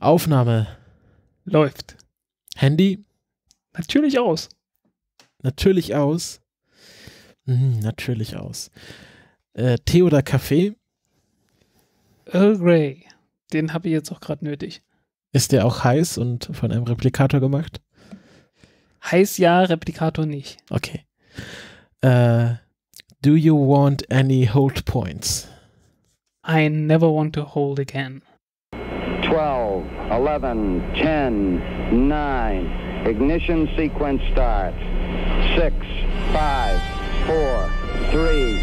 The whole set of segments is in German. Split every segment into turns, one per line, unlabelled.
Aufnahme. Läuft. Handy? Natürlich aus. Natürlich aus. Hm, natürlich aus. Äh, Tee oder Kaffee? Earl Grey. Den habe ich jetzt auch gerade nötig. Ist der auch heiß und von einem Replikator gemacht?
Heiß ja, Replikator nicht.
Okay. Äh, do you want any hold points?
I never want to hold again. 12, 11, 10, 9. Ignition sequence starts. 6, 5, 4, 3,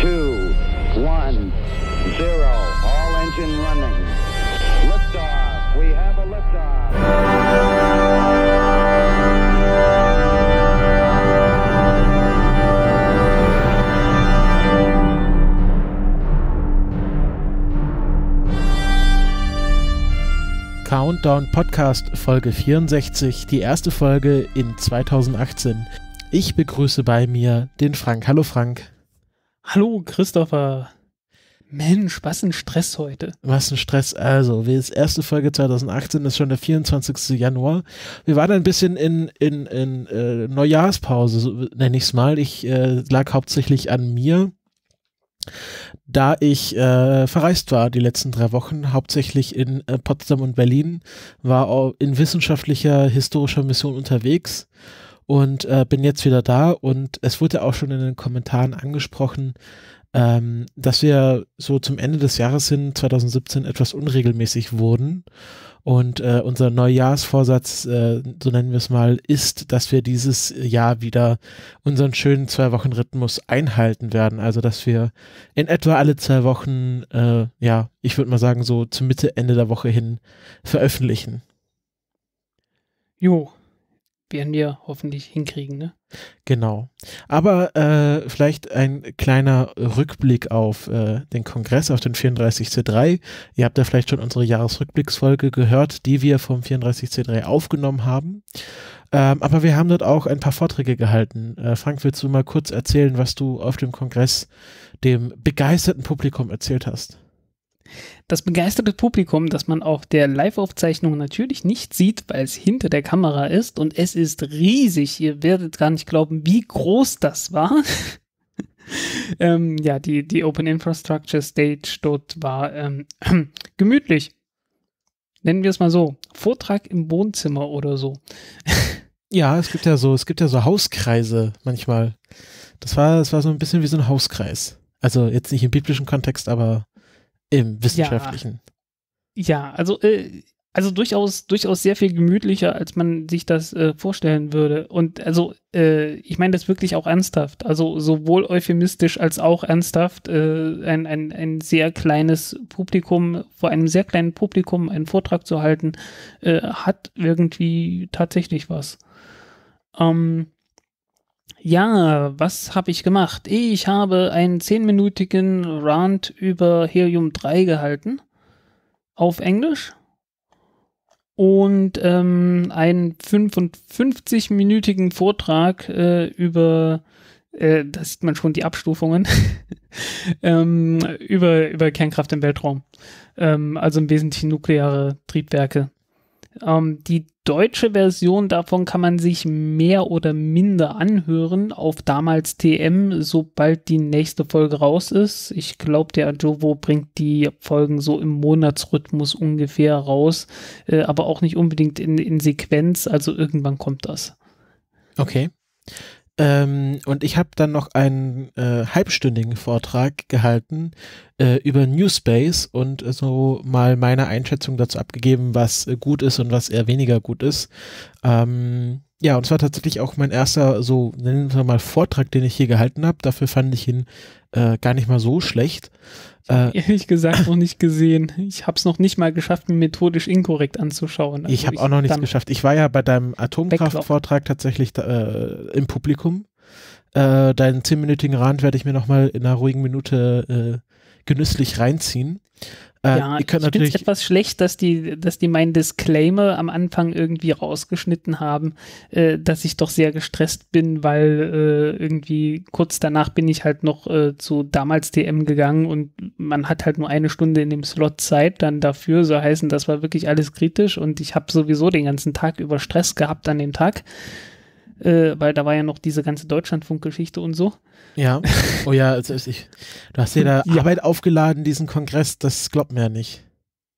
2, 1, 0. All engine running. Liftoff. We have a liftoff.
Countdown Podcast Folge 64, die erste Folge in 2018. Ich begrüße bei mir den Frank. Hallo Frank. Hallo Christopher.
Mensch, was ein Stress heute.
Was ein Stress. Also, wie ist erste Folge 2018, ist schon der 24. Januar. Wir waren ein bisschen in, in, in äh, Neujahrspause, so nenne ich es mal. Ich äh, lag hauptsächlich an mir da ich äh, verreist war die letzten drei Wochen, hauptsächlich in äh, Potsdam und Berlin, war in wissenschaftlicher, historischer Mission unterwegs und äh, bin jetzt wieder da. Und es wurde auch schon in den Kommentaren angesprochen, ähm, dass wir so zum Ende des Jahres hin, 2017, etwas unregelmäßig wurden und äh, unser Neujahrsvorsatz, äh, so nennen wir es mal, ist, dass wir dieses Jahr wieder unseren schönen Zwei-Wochen-Rhythmus einhalten werden. Also, dass wir in etwa alle zwei Wochen, äh, ja, ich würde mal sagen, so zum Mitte, Ende der Woche hin veröffentlichen.
Jo, werden wir hoffentlich hinkriegen. Ne?
Genau. Aber äh, vielleicht ein kleiner Rückblick auf äh, den Kongress, auf den 34C3. Ihr habt ja vielleicht schon unsere Jahresrückblicksfolge gehört, die wir vom 34C3 aufgenommen haben. Ähm, aber wir haben dort auch ein paar Vorträge gehalten. Äh, Frank, willst du mal kurz erzählen, was du auf dem Kongress dem begeisterten Publikum erzählt hast?
Das begeisterte Publikum, das man auf der Live-Aufzeichnung natürlich nicht sieht, weil es hinter der Kamera ist und es ist riesig. Ihr werdet gar nicht glauben, wie groß das war. ähm, ja, die, die Open Infrastructure Stage dort war ähm, gemütlich. Nennen wir es mal so. Vortrag im Wohnzimmer oder so.
ja, es gibt ja so, es gibt ja so Hauskreise manchmal. Das war, das war so ein bisschen wie so ein Hauskreis. Also jetzt nicht im biblischen Kontext, aber im Wissenschaftlichen.
Ja, ja also, äh, also durchaus, durchaus sehr viel gemütlicher, als man sich das äh, vorstellen würde. Und also, äh, ich meine das wirklich auch ernsthaft. Also sowohl euphemistisch als auch ernsthaft. Äh, ein, ein, ein sehr kleines Publikum, vor einem sehr kleinen Publikum einen Vortrag zu halten, äh, hat irgendwie tatsächlich was. Ähm, ja, was habe ich gemacht? Ich habe einen zehnminütigen Rant über Helium 3 gehalten. Auf Englisch. Und ähm, einen 55-minütigen Vortrag äh, über, äh, da sieht man schon die Abstufungen, ähm, über, über Kernkraft im Weltraum. Ähm, also im Wesentlichen nukleare Triebwerke. Ähm, die deutsche Version davon kann man sich mehr oder minder anhören auf damals TM, sobald die nächste Folge raus ist. Ich glaube, der Ajovo bringt die Folgen so im Monatsrhythmus ungefähr raus, äh, aber auch nicht unbedingt in, in Sequenz. Also irgendwann kommt das.
Okay. Ähm, und ich habe dann noch einen äh, halbstündigen Vortrag gehalten äh, über Newspace und äh, so mal meine Einschätzung dazu abgegeben, was äh, gut ist und was eher weniger gut ist. Ähm, ja, und es war tatsächlich auch mein erster, so nennen wir mal Vortrag, den ich hier gehalten habe. Dafür fand ich ihn äh, gar nicht mal so schlecht. Äh, ehrlich gesagt noch nicht gesehen. Ich habe es noch nicht mal geschafft, mir methodisch inkorrekt
anzuschauen. Also ich habe auch noch nichts geschafft.
Ich war ja bei deinem Atomkraftvortrag tatsächlich da, äh, im Publikum. Äh, deinen zehnminütigen Rand werde ich mir nochmal in einer ruhigen Minute äh, genüsslich reinziehen. Äh, ja, ich finde es
etwas schlecht, dass die, dass die meinen Disclaimer am Anfang irgendwie rausgeschnitten haben, äh, dass ich doch sehr gestresst bin, weil äh, irgendwie kurz danach bin ich halt noch äh, zu damals DM gegangen und man hat halt nur eine Stunde in dem Slot Zeit dann dafür. So heißen, das war wirklich alles kritisch und ich habe sowieso den ganzen Tag über Stress gehabt an dem Tag äh, weil da war ja noch diese ganze Deutschlandfunk-Geschichte und so.
Ja. Oh ja, also ich, du hast dir da ja. Arbeit aufgeladen, diesen Kongress, das glaubt mir ja nicht.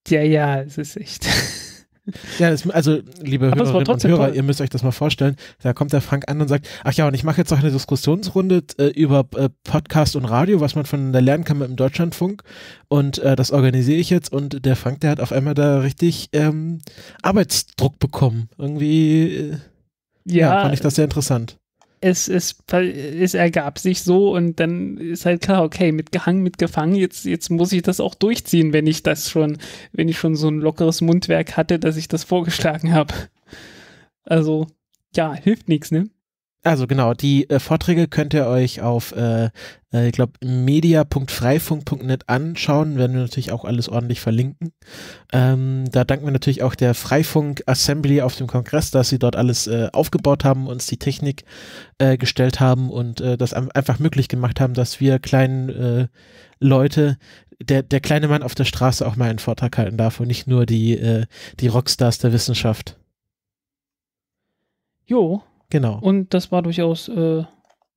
Ja, ja, es ist echt.
Ja, das, also liebe Aber Hörerinnen und Hörer, toll. ihr müsst euch das mal vorstellen. Da kommt der Frank an und sagt, ach ja, und ich mache jetzt noch eine Diskussionsrunde äh, über äh, Podcast und Radio, was man von der Lernkammer im Deutschlandfunk. Und äh, das organisiere ich jetzt. Und der Frank, der hat auf einmal da richtig ähm, Arbeitsdruck bekommen. Irgendwie äh, ja, fand ich das sehr interessant.
Es, es, es, ergab sich so und dann ist halt klar, okay, mit mitgehangen, mitgefangen, jetzt, jetzt muss ich das auch durchziehen, wenn ich das schon, wenn ich schon so ein lockeres Mundwerk hatte, dass ich das vorgeschlagen habe.
Also, ja, hilft nichts, ne? Also genau, die äh, Vorträge könnt ihr euch auf, äh, äh, ich glaube, media.freifunk.net anschauen, werden wir natürlich auch alles ordentlich verlinken. Ähm, da danken wir natürlich auch der Freifunk Assembly auf dem Kongress, dass sie dort alles äh, aufgebaut haben, uns die Technik äh, gestellt haben und äh, das einfach möglich gemacht haben, dass wir kleinen äh, Leute, der, der kleine Mann auf der Straße auch mal einen Vortrag halten darf und nicht nur die, äh, die Rockstars der Wissenschaft. Jo, Genau.
Und das war durchaus, äh,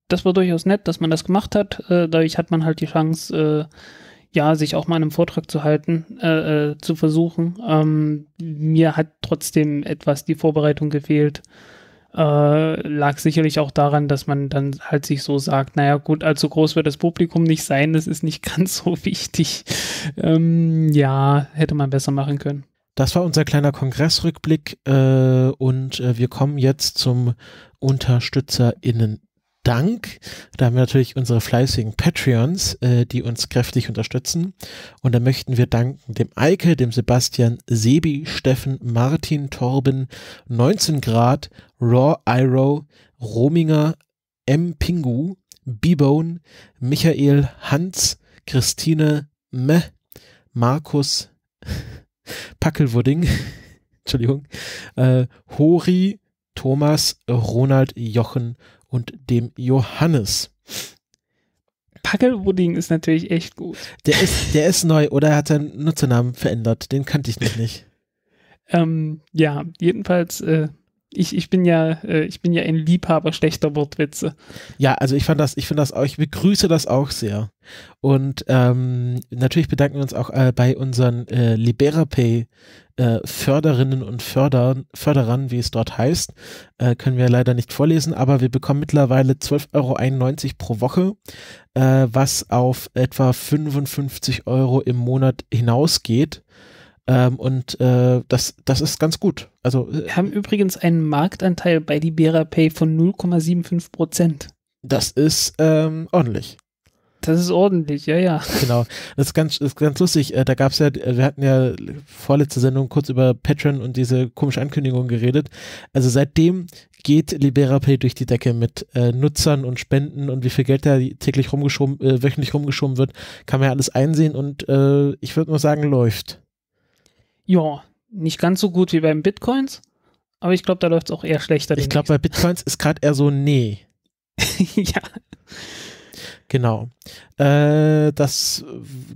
das war durchaus nett, dass man das gemacht hat. Äh, dadurch hat man halt die Chance, äh, ja, sich auch mal einem Vortrag zu halten, äh, äh, zu versuchen. Ähm, mir hat trotzdem etwas die Vorbereitung gefehlt. Äh, lag sicherlich auch daran, dass man dann halt sich so sagt, naja gut, allzu groß wird das Publikum nicht sein, das ist nicht ganz so wichtig. Ähm, ja, hätte man besser machen können.
Das war unser kleiner Kongressrückblick äh, und äh, wir kommen jetzt zum UnterstützerInnen Dank. Da haben wir natürlich unsere fleißigen Patreons, äh, die uns kräftig unterstützen. Und da möchten wir danken dem Eike, dem Sebastian, Sebi, Steffen, Martin, Torben, 19 Grad, Raw Iroh, Rominger, M. Pingu, B-Bone, Michael, Hans, Christine, Meh, Markus, Packelwudding, Entschuldigung, äh, Hori, Thomas, Ronald, Jochen und dem Johannes.
Packelwudding ist natürlich echt gut.
Der ist, der ist neu oder hat seinen Nutzernamen verändert. Den kannte ich noch nicht.
Ähm, ja, jedenfalls äh, ich, ich bin ja, äh, ich bin ja ein Liebhaber schlechter
Wortwitze. Ja, also ich fand das, ich finde das auch, ich begrüße das auch sehr. Und ähm, natürlich bedanken wir uns auch äh, bei unseren äh, LiberaPay äh, Förderinnen und Förder, Förderern, wie es dort heißt. Äh, können wir leider nicht vorlesen, aber wir bekommen mittlerweile 12,91 Euro pro Woche, äh, was auf etwa 55 Euro im Monat hinausgeht. Ähm, und äh, das, das ist ganz gut. Also, äh, Wir haben übrigens einen Marktanteil bei Libera Pay von 0,75 Prozent. Das ist ähm, ordentlich. Das ist ordentlich, ja, ja. Genau. Das ist ganz, das ist ganz lustig. Äh, da gab es ja, wir hatten ja vorletzte Sendung kurz über Patreon und diese komische Ankündigung geredet. Also seitdem geht LiberaPay durch die Decke mit äh, Nutzern und Spenden und wie viel Geld da täglich rumgeschoben, äh, wöchentlich rumgeschoben wird, kann man ja alles einsehen und äh, ich würde nur sagen, läuft
ja, nicht ganz so
gut wie beim Bitcoins, aber ich glaube, da läuft es auch eher schlechter. Ich glaube, bei Bitcoins ist gerade eher so, nee. ja. Genau. Äh, das,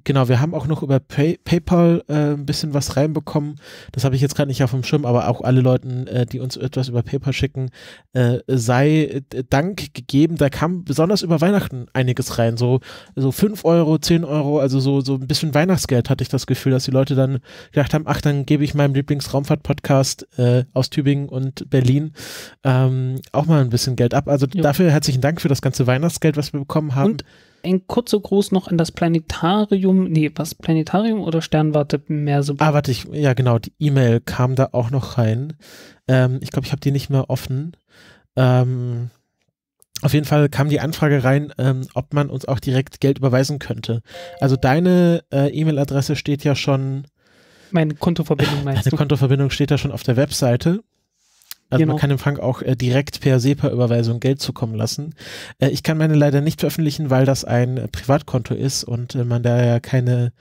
genau, wir haben auch noch über Pay PayPal äh, ein bisschen was reinbekommen. Das habe ich jetzt gerade nicht auf dem Schirm, aber auch alle Leuten, äh, die uns etwas über PayPal schicken, äh, sei äh, Dank gegeben. Da kam besonders über Weihnachten einiges rein. So, so 5 Euro, 10 Euro, also so, so ein bisschen Weihnachtsgeld hatte ich das Gefühl, dass die Leute dann gedacht haben, ach, dann gebe ich meinem Lieblingsraumfahrt-Podcast äh, aus Tübingen und Berlin ähm, auch mal ein bisschen Geld ab. Also ja. dafür herzlichen Dank für das ganze Weihnachtsgeld, was wir bekommen haben. Und ein kurzer Gruß noch an das
Planetarium,
nee, was Planetarium oder Sternwarte mehr so. Ah, warte, ich, ja genau, die E-Mail kam da auch noch rein. Ähm, ich glaube, ich habe die nicht mehr offen. Ähm, auf jeden Fall kam die Anfrage rein, ähm, ob man uns auch direkt Geld überweisen könnte. Also deine äh, E-Mail-Adresse steht ja schon. Meine Kontoverbindung meinst Deine du? Kontoverbindung steht ja schon auf der Webseite. Also genau. man kann dem Frank auch äh, direkt per SEPA-Überweisung Geld zukommen lassen. Äh, ich kann meine leider nicht veröffentlichen, weil das ein äh, Privatkonto ist und äh, man da ja keine,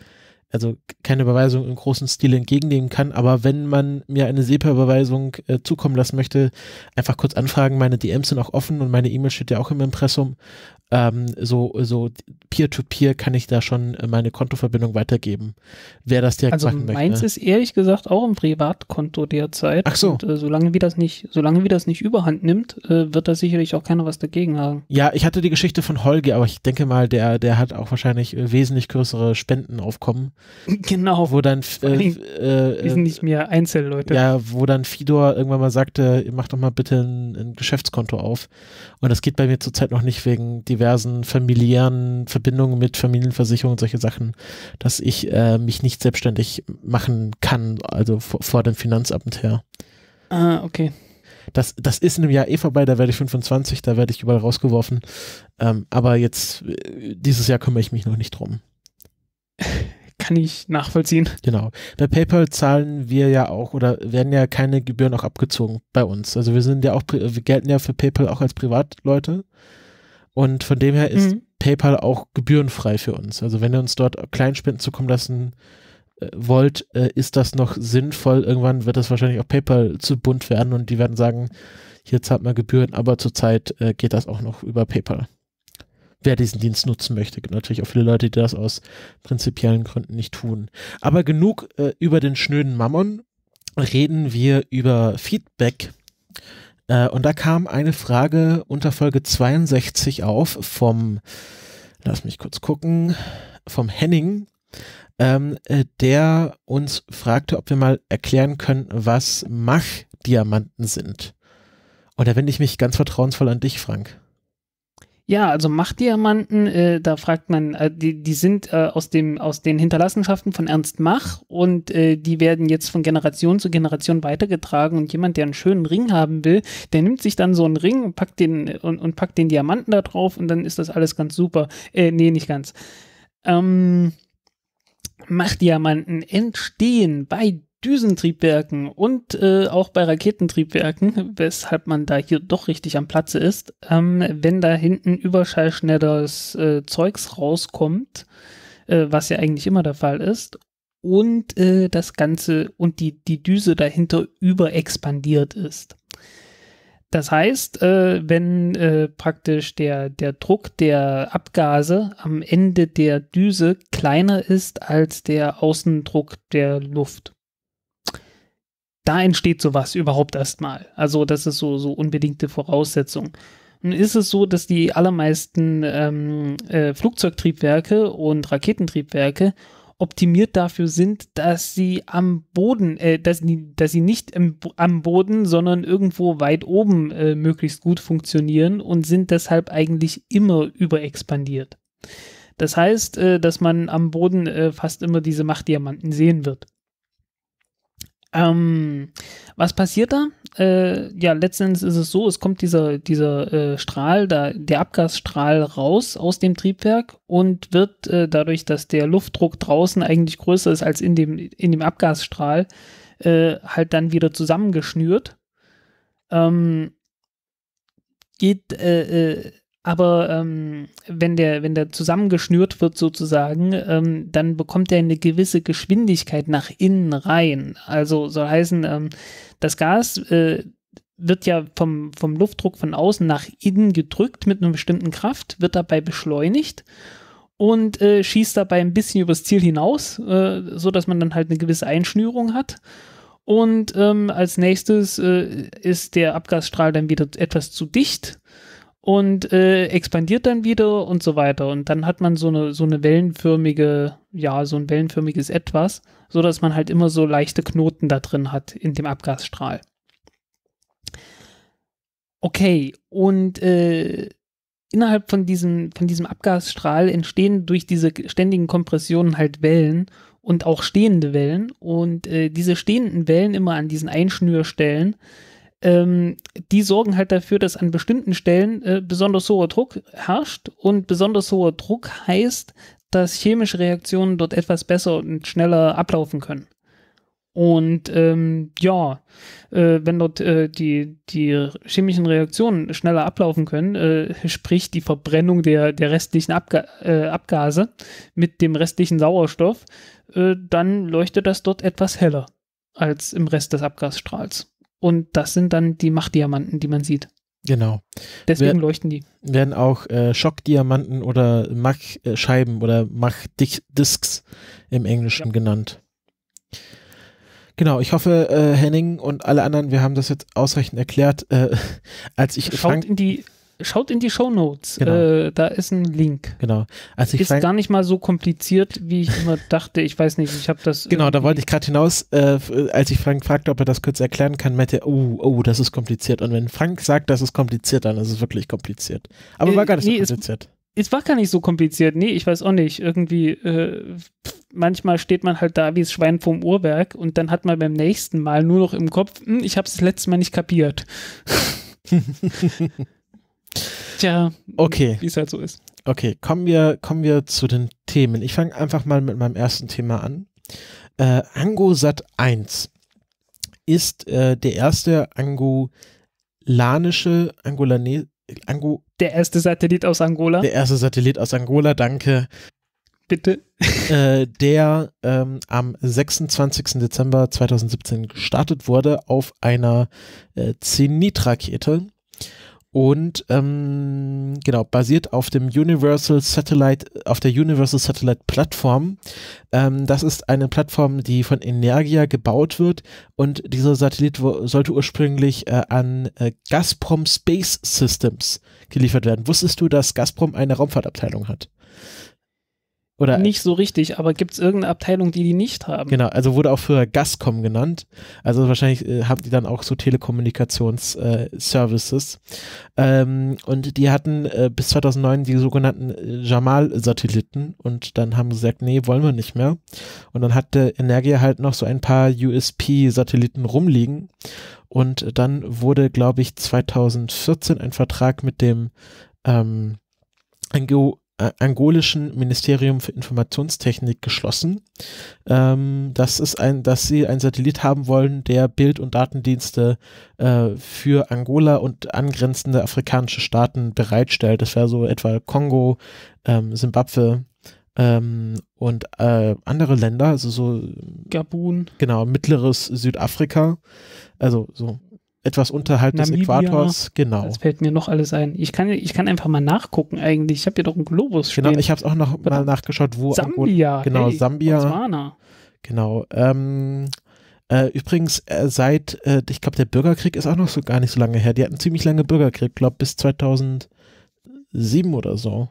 also keine Überweisung im großen Stil entgegennehmen kann. Aber wenn man mir eine SEPA-Überweisung äh, zukommen lassen möchte, einfach kurz anfragen. Meine DMs sind auch offen und meine E-Mail steht ja auch im Impressum ähm, so, so peer-to-peer kann ich da schon äh, meine Kontoverbindung weitergeben. Wer das direkt also machen möchte. Meins ist
ehrlich gesagt auch ein Privatkonto derzeit. Ach so. Und, äh, solange wie das nicht, solange wie das nicht überhand nimmt, äh, wird da sicherlich auch keiner was dagegen haben.
Ja, ich hatte die Geschichte von Holger, aber ich denke mal, der, der hat auch wahrscheinlich äh, wesentlich größere Spendenaufkommen. Genau. Wo dann äh, äh, sind nicht mehr Einzelleute. Ja, wo dann Fidor irgendwann mal sagte, mach doch mal bitte ein, ein Geschäftskonto auf. Und das geht bei mir zurzeit noch nicht wegen die diversen familiären Verbindungen mit Familienversicherung und solche Sachen, dass ich äh, mich nicht selbstständig machen kann, also vor, vor dem Finanzamt her. Ah, okay. Das, das ist in einem Jahr eh vorbei, da werde ich 25, da werde ich überall rausgeworfen. Ähm, aber jetzt, äh, dieses Jahr kümmere ich mich noch nicht drum. kann ich nachvollziehen. Genau. Bei PayPal zahlen wir ja auch oder werden ja keine Gebühren auch abgezogen bei uns. Also wir sind ja auch, wir gelten ja für PayPal auch als Privatleute. Und von dem her ist mhm. PayPal auch gebührenfrei für uns. Also wenn ihr uns dort Kleinspenden zukommen lassen äh, wollt, äh, ist das noch sinnvoll. Irgendwann wird das wahrscheinlich auch PayPal zu bunt werden und die werden sagen, hier zahlt man Gebühren, aber zurzeit äh, geht das auch noch über PayPal. Wer diesen Dienst nutzen möchte, gibt natürlich auch viele Leute, die das aus prinzipiellen Gründen nicht tun. Aber genug über den schnöden Mammon. Reden wir über Feedback äh, und da kam eine Frage unter Folge 62 auf vom, lass mich kurz gucken, vom Henning, ähm, äh, der uns fragte, ob wir mal erklären können, was Mach-Diamanten sind. Und da wende ich mich ganz vertrauensvoll an dich, Frank.
Ja, also Machtdiamanten, äh, da fragt man, äh, die, die sind äh, aus, dem, aus den Hinterlassenschaften von Ernst Mach und äh, die werden jetzt von Generation zu Generation weitergetragen und jemand, der einen schönen Ring haben will, der nimmt sich dann so einen Ring und packt den, und, und packt den Diamanten da drauf und dann ist das alles ganz super. Äh, nee, nicht ganz. Ähm, Machdiamanten entstehen bei Düsentriebwerken und äh, auch bei Raketentriebwerken, weshalb man da hier doch richtig am Platze ist, ähm, wenn da hinten überschallschnelleres äh, Zeugs rauskommt, äh, was ja eigentlich immer der Fall ist, und äh, das Ganze und die, die Düse dahinter überexpandiert ist. Das heißt, äh, wenn äh, praktisch der, der Druck der Abgase am Ende der Düse kleiner ist als der Außendruck der Luft da entsteht sowas überhaupt erstmal. Also das ist so, so unbedingte Voraussetzung. Nun ist es so, dass die allermeisten ähm, äh, Flugzeugtriebwerke und Raketentriebwerke optimiert dafür sind, dass sie am Boden, äh, dass, dass, sie nicht im, am Boden, sondern irgendwo weit oben äh, möglichst gut funktionieren und sind deshalb eigentlich immer überexpandiert. Das heißt, äh, dass man am Boden äh, fast immer diese Machtdiamanten sehen wird. Ähm, was passiert da? Äh, ja, letztendlich ist es so, es kommt dieser, dieser äh, Strahl, da, der Abgasstrahl raus aus dem Triebwerk und wird äh, dadurch, dass der Luftdruck draußen eigentlich größer ist als in dem, in dem Abgasstrahl, äh, halt dann wieder zusammengeschnürt. Ähm, geht, äh, äh, aber ähm, wenn, der, wenn der zusammengeschnürt wird sozusagen, ähm, dann bekommt er eine gewisse Geschwindigkeit nach innen rein. Also soll heißen, ähm, das Gas äh, wird ja vom, vom Luftdruck von außen nach innen gedrückt mit einer bestimmten Kraft, wird dabei beschleunigt und äh, schießt dabei ein bisschen übers Ziel hinaus, äh, so dass man dann halt eine gewisse Einschnürung hat. Und ähm, als nächstes äh, ist der Abgasstrahl dann wieder etwas zu dicht und äh, expandiert dann wieder und so weiter. Und dann hat man so eine, so eine wellenförmige, ja, so ein wellenförmiges Etwas, so dass man halt immer so leichte Knoten da drin hat in dem Abgasstrahl. Okay, und äh, innerhalb von diesem, von diesem Abgasstrahl entstehen durch diese ständigen Kompressionen halt Wellen und auch stehende Wellen. Und äh, diese stehenden Wellen immer an diesen Einschnürstellen, äh, ähm, die sorgen halt dafür, dass an bestimmten Stellen äh, besonders hoher Druck herrscht und besonders hoher Druck heißt, dass chemische Reaktionen dort etwas besser und schneller ablaufen können. Und ähm, ja, äh, wenn dort äh, die, die chemischen Reaktionen schneller ablaufen können, äh, sprich die Verbrennung der, der restlichen Abga äh, Abgase mit dem restlichen Sauerstoff, äh, dann leuchtet das dort etwas heller als im Rest des Abgasstrahls. Und das sind dann die Machtdiamanten, die man sieht.
Genau. Deswegen Wer, leuchten die. Werden auch äh, Schockdiamanten oder Mach-Scheiben äh, oder Mach-Discs im Englischen ja. genannt. Genau, ich hoffe, äh, Henning und alle anderen, wir haben das jetzt ausreichend erklärt. Äh, als ich Schaut
in die schaut in die Show Notes.
Genau. Äh, da ist ein Link. Genau. Also ich ist gar nicht mal so kompliziert,
wie ich immer dachte. Ich weiß nicht,
ich habe das. Genau, da wollte ich gerade hinaus, äh, äh, als ich Frank fragte, ob er das kurz erklären kann, meinte er, oh, oh, das ist kompliziert. Und wenn Frank sagt, das ist kompliziert, dann ist es wirklich kompliziert. Aber äh, war gar nicht nee, so kompliziert.
Es, es, war gar nicht so kompliziert. Nee, ich weiß auch nicht. Irgendwie, äh, manchmal steht man halt da wie das Schwein vorm Uhrwerk und dann hat man beim nächsten Mal nur noch im Kopf, hm, ich habe es das letzte Mal nicht kapiert.
Tja, okay. wie es halt so ist. Okay, kommen wir, kommen wir zu den Themen. Ich fange einfach mal mit meinem ersten Thema an. Äh, AngoSat 1 ist äh, der erste angolanische, angolane, Ango, der erste Satellit aus Angola. Der erste Satellit aus Angola, danke. Bitte. Äh, der ähm, am 26. Dezember 2017 gestartet wurde auf einer äh, Zenit-Rakete und ähm, genau basiert auf dem Universal Satellite, auf der Universal Satellite Plattform. Ähm, das ist eine Plattform, die von Energia gebaut wird und dieser Satellit sollte ursprünglich äh, an äh, Gazprom Space Systems geliefert werden. Wusstest du, dass Gazprom eine Raumfahrtabteilung hat? Oder nicht so richtig, aber gibt es irgendeine Abteilung, die die nicht haben? Genau, also wurde auch früher Gascom genannt. Also wahrscheinlich äh, haben die dann auch so Telekommunikationsservices. Äh, ähm, und die hatten äh, bis 2009 die sogenannten äh, Jamal-Satelliten und dann haben sie gesagt, nee, wollen wir nicht mehr. Und dann hatte Energia halt noch so ein paar USP-Satelliten rumliegen. Und dann wurde, glaube ich, 2014 ein Vertrag mit dem ähm, NGO äh, angolischen Ministerium für Informationstechnik geschlossen. Ähm, das ist ein, dass sie einen Satellit haben wollen, der Bild- und Datendienste äh, für Angola und angrenzende afrikanische Staaten bereitstellt. Das wäre so etwa Kongo, ähm, Zimbabwe ähm, und äh, andere Länder, also so Gabun. Genau, mittleres Südafrika. Also so etwas unterhalb Namibia, des Äquators. Genau. Das
fällt mir noch alles ein. Ich kann, ich kann einfach mal nachgucken eigentlich. Ich habe ja doch einen Globus genau, stehen. Genau, ich habe es auch noch mal nachgeschaut, wo Sambia. genau, hey, Sambia. Botswana.
Genau. Ähm, äh, übrigens, äh, seit, äh, ich glaube, der Bürgerkrieg ist auch noch so gar nicht so lange her. Die hatten ziemlich lange Bürgerkrieg, glaube bis 2007 oder so.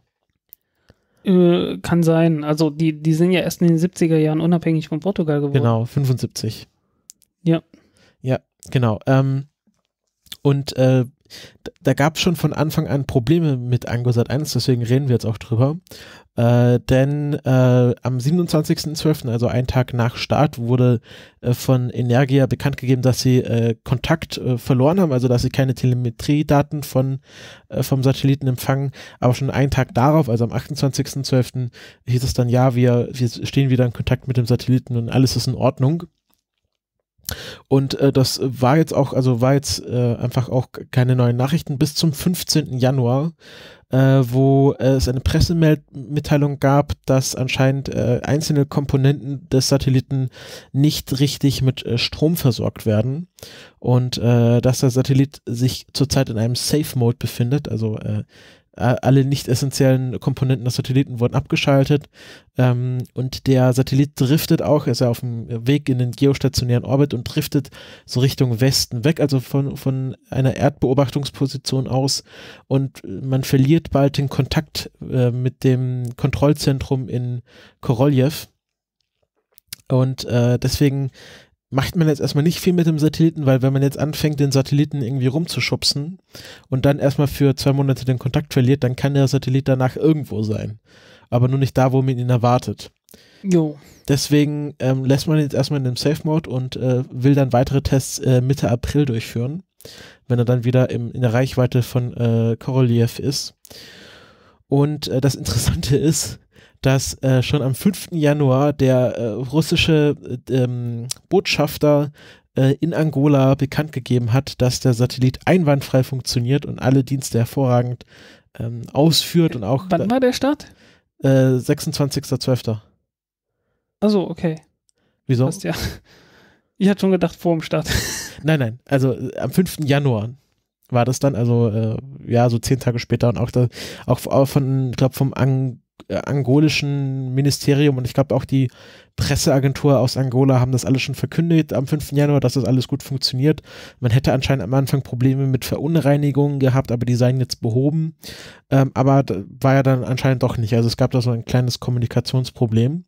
Äh, kann sein. Also die, die sind ja erst in den 70er Jahren unabhängig von Portugal geworden. Genau,
75. Ja. Ja, genau. Ähm, und äh, da gab es schon von Anfang an Probleme mit Angosat 1, deswegen reden wir jetzt auch drüber. Äh, denn äh, am 27.12., also einen Tag nach Start, wurde äh, von Energia bekannt gegeben, dass sie äh, Kontakt äh, verloren haben, also dass sie keine Telemetriedaten von, äh, vom Satelliten empfangen. Aber schon einen Tag darauf, also am 28.12., hieß es dann, ja, wir, wir stehen wieder in Kontakt mit dem Satelliten und alles ist in Ordnung. Und äh, das war jetzt auch, also war jetzt äh, einfach auch keine neuen Nachrichten bis zum 15. Januar, äh, wo es eine Pressemitteilung gab, dass anscheinend äh, einzelne Komponenten des Satelliten nicht richtig mit äh, Strom versorgt werden und äh, dass der Satellit sich zurzeit in einem Safe Mode befindet, also äh, alle nicht essentiellen Komponenten des Satelliten wurden abgeschaltet. Ähm, und der Satellit driftet auch, ist ja auf dem Weg in den geostationären Orbit und driftet so Richtung Westen weg, also von, von einer Erdbeobachtungsposition aus. Und man verliert bald den Kontakt äh, mit dem Kontrollzentrum in Koroljew. Und äh, deswegen macht man jetzt erstmal nicht viel mit dem Satelliten, weil wenn man jetzt anfängt, den Satelliten irgendwie rumzuschubsen und dann erstmal für zwei Monate den Kontakt verliert, dann kann der Satellit danach irgendwo sein. Aber nur nicht da, wo man ihn erwartet. Jo. Deswegen ähm, lässt man jetzt erstmal in dem Safe Mode und äh, will dann weitere Tests äh, Mitte April durchführen, wenn er dann wieder im, in der Reichweite von äh, Korolev ist. Und äh, das Interessante ist, dass äh, schon am 5. Januar der äh, russische ähm, Botschafter äh, in Angola bekannt gegeben hat, dass der Satellit einwandfrei funktioniert und alle Dienste hervorragend ähm, ausführt und auch. Wann war der Start? Äh, 26.12.
Achso, okay. Wieso? Passt ja. Ich hatte schon gedacht, vor dem Start.
nein, nein, also äh, am 5. Januar war das dann, also äh, ja, so zehn Tage später und auch, da, auch von, ich glaube, vom Angola äh, angolischen Ministerium und ich glaube auch die Presseagentur aus Angola haben das alles schon verkündet am 5. Januar, dass das alles gut funktioniert. Man hätte anscheinend am Anfang Probleme mit Verunreinigungen gehabt, aber die seien jetzt behoben. Ähm, aber war ja dann anscheinend doch nicht. Also es gab da so ein kleines Kommunikationsproblem.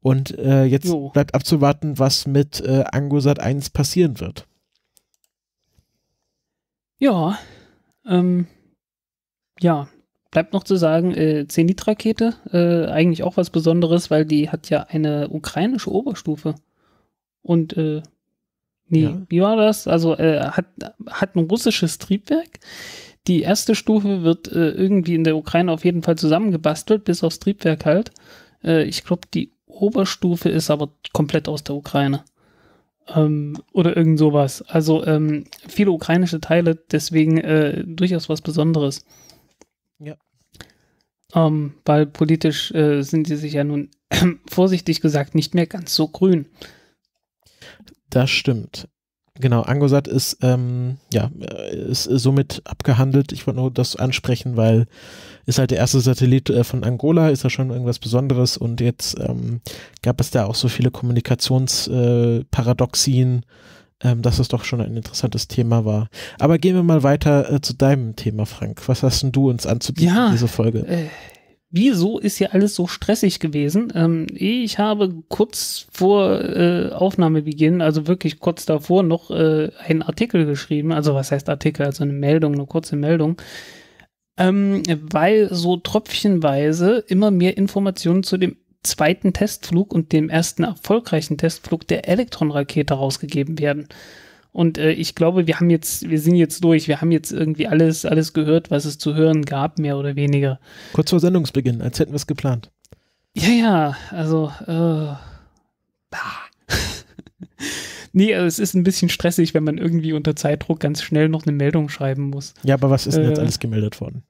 Und äh, jetzt jo. bleibt abzuwarten, was mit äh, Angosat 1 passieren wird.
Ja, ähm, ja, bleibt noch zu sagen, äh, Zenit-Rakete, äh, eigentlich auch was Besonderes, weil die hat ja eine ukrainische Oberstufe. Und äh, nee, ja. wie war das? Also äh, hat, hat ein russisches Triebwerk. Die erste Stufe wird äh, irgendwie in der Ukraine auf jeden Fall zusammengebastelt, bis aufs Triebwerk halt. Äh, ich glaube, die Oberstufe ist aber komplett aus der Ukraine. Ähm, oder irgend sowas. Also ähm, viele ukrainische Teile, deswegen äh, durchaus was Besonderes. Ja. Ähm, weil politisch äh, sind sie sich ja nun äh,
vorsichtig gesagt nicht mehr ganz so grün. Das stimmt. Genau, Angosat ist ähm, ja äh, ist somit abgehandelt. Ich wollte nur das ansprechen, weil ist halt der erste Satellit äh, von Angola, ist ja schon irgendwas Besonderes und jetzt ähm, gab es da auch so viele Kommunikationsparadoxien. Äh, ähm, dass es doch schon ein interessantes Thema war. Aber gehen wir mal weiter äh, zu deinem Thema, Frank. Was hast denn du uns anzubieten, ja, dieser Folge? Äh, wieso ist hier alles so stressig gewesen? Ähm, ich
habe kurz vor äh, Aufnahmebeginn, also wirklich kurz davor, noch äh, einen Artikel geschrieben. Also was heißt Artikel? Also eine Meldung, eine kurze Meldung. Ähm, weil so tröpfchenweise immer mehr Informationen zu dem zweiten Testflug und dem ersten erfolgreichen Testflug der Elektron-Rakete rausgegeben werden. Und äh, ich glaube, wir haben jetzt, wir sind jetzt durch. Wir haben jetzt irgendwie alles, alles gehört, was es zu hören gab, mehr oder weniger. Kurz vor Sendungsbeginn, als hätten wir es geplant. Ja, ja, also, äh, nee, also es ist ein bisschen stressig, wenn man irgendwie unter Zeitdruck ganz schnell noch eine Meldung schreiben muss. Ja, aber was ist denn äh, jetzt alles
gemeldet worden?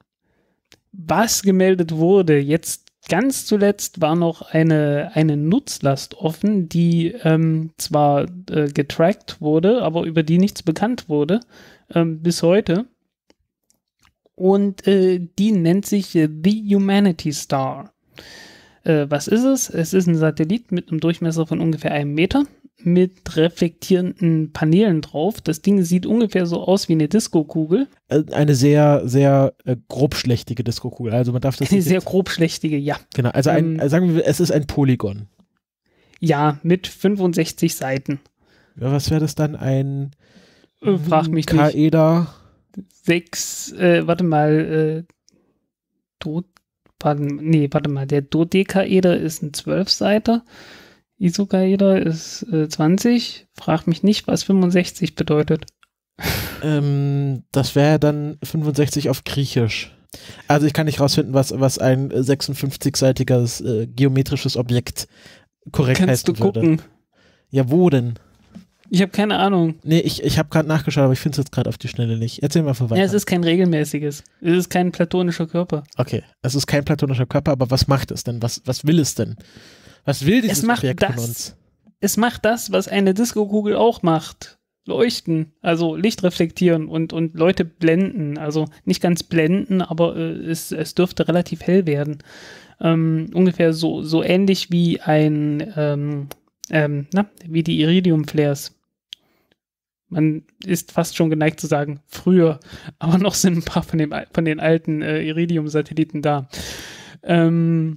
Was gemeldet wurde, jetzt ganz zuletzt war noch eine, eine Nutzlast offen, die ähm, zwar äh, getrackt wurde, aber über die nichts bekannt wurde ähm, bis heute. Und äh, die nennt sich äh, The Humanity Star. Äh, was ist es? Es ist ein Satellit mit einem Durchmesser von ungefähr einem Meter mit reflektierenden Paneelen drauf.
Das Ding sieht ungefähr so aus wie eine Disco-Kugel. Äh, eine sehr, sehr äh, grobschlächtige Disco-Kugel. Also man darf das. Eine sehr
grobschlächtige, ja. Genau, also ein,
ähm, sagen wir, es ist ein Polygon.
Ja, mit 65 Seiten. Ja, was wäre das dann? Ein äh, Frag mich Kaeda. Nicht. Sechs, äh, warte mal, äh, Dot, warte, nee, warte mal, der Dodekaeder ist ein Zwölfseiter. seiter Isokaeder ist äh, 20. Frag mich nicht, was 65
bedeutet. Ähm, das wäre dann 65 auf Griechisch. Also ich kann nicht rausfinden, was, was ein 56-seitiges äh, geometrisches Objekt korrekt Kannst heißen du würde. gucken. Ja, wo denn? Ich habe keine Ahnung. Nee, ich, ich habe gerade nachgeschaut, aber ich finde es jetzt gerade auf die Schnelle nicht. Erzähl mal von weiter. Ja, es
ist kein regelmäßiges. Es ist kein platonischer
Körper. Okay, es ist kein platonischer Körper, aber was macht es denn? Was, was will es denn? Was will dieses es macht Objekt das, von uns?
Es macht das, was eine Disco-Kugel auch macht. Leuchten, also Licht reflektieren und, und Leute blenden. Also nicht ganz blenden, aber äh, es, es dürfte relativ hell werden. Ähm, ungefähr so, so ähnlich wie ein, ähm, ähm, na, wie die Iridium-Flares. Man ist fast schon geneigt zu sagen, früher, aber noch sind ein paar von, dem, von den alten äh, Iridium-Satelliten da. Ähm,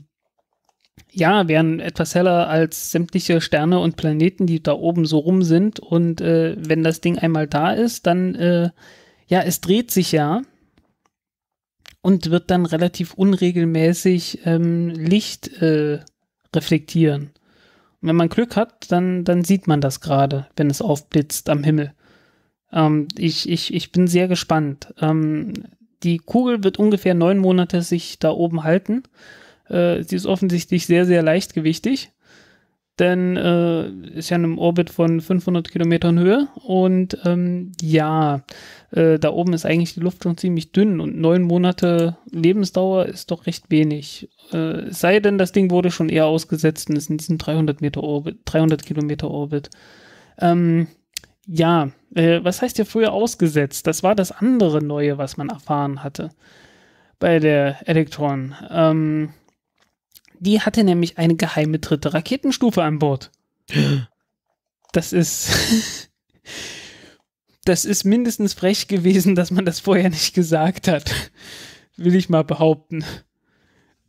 ja, wären etwas heller als sämtliche Sterne und Planeten, die da oben so rum sind. Und äh, wenn das Ding einmal da ist, dann, äh, ja, es dreht sich ja und wird dann relativ unregelmäßig ähm, Licht äh, reflektieren. Und wenn man Glück hat, dann, dann sieht man das gerade, wenn es aufblitzt am Himmel. Ähm, ich, ich, ich bin sehr gespannt. Ähm, die Kugel wird ungefähr neun Monate sich da oben halten. Äh, die ist offensichtlich sehr, sehr leichtgewichtig, denn äh, ist ja in einem Orbit von 500 Kilometern Höhe und ähm, ja, äh, da oben ist eigentlich die Luft schon ziemlich dünn und neun Monate Lebensdauer ist doch recht wenig. Äh, sei denn, das Ding wurde schon eher ausgesetzt und ist in diesem 300 Meter Orbit, 300 Kilometer Orbit. Ähm, ja, äh, was heißt ja früher ausgesetzt? Das war das andere Neue, was man erfahren hatte bei der Elektron. Ähm, die hatte nämlich eine geheime dritte Raketenstufe an Bord. Das ist. das ist mindestens frech gewesen, dass man das vorher nicht gesagt hat. Will ich mal behaupten.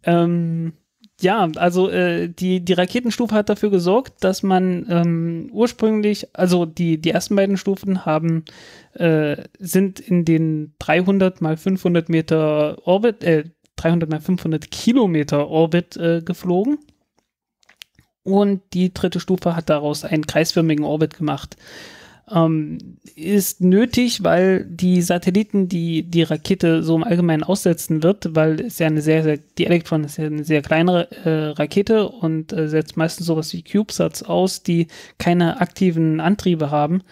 Ähm, ja, also äh, die, die Raketenstufe hat dafür gesorgt, dass man ähm, ursprünglich, also die, die ersten beiden Stufen haben, äh, sind in den 300 mal 500 Meter Orbit, äh, 300 mal 500 Kilometer Orbit äh, geflogen. Und die dritte Stufe hat daraus einen kreisförmigen Orbit gemacht. Ähm, ist nötig, weil die Satelliten, die die Rakete so im Allgemeinen aussetzen wird, weil es ja eine sehr, sehr die Electron ist ja eine sehr kleine äh, Rakete und äh, setzt meistens sowas wie CubeSats aus, die keine aktiven Antriebe haben.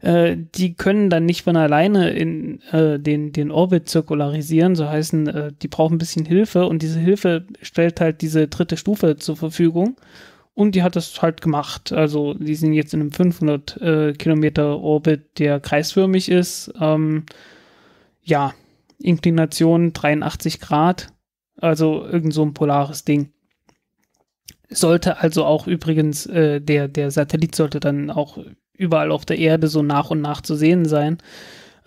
Äh, die können dann nicht von alleine in äh, den, den Orbit zirkularisieren, so heißen, äh, die brauchen ein bisschen Hilfe und diese Hilfe stellt halt diese dritte Stufe zur Verfügung und die hat das halt gemacht. Also die sind jetzt in einem 500 äh, Kilometer Orbit, der kreisförmig ist. Ähm, ja, Inklination 83 Grad, also irgend so ein polares Ding. Sollte also auch übrigens, äh, der, der Satellit sollte dann auch überall auf der Erde so nach und nach zu sehen sein.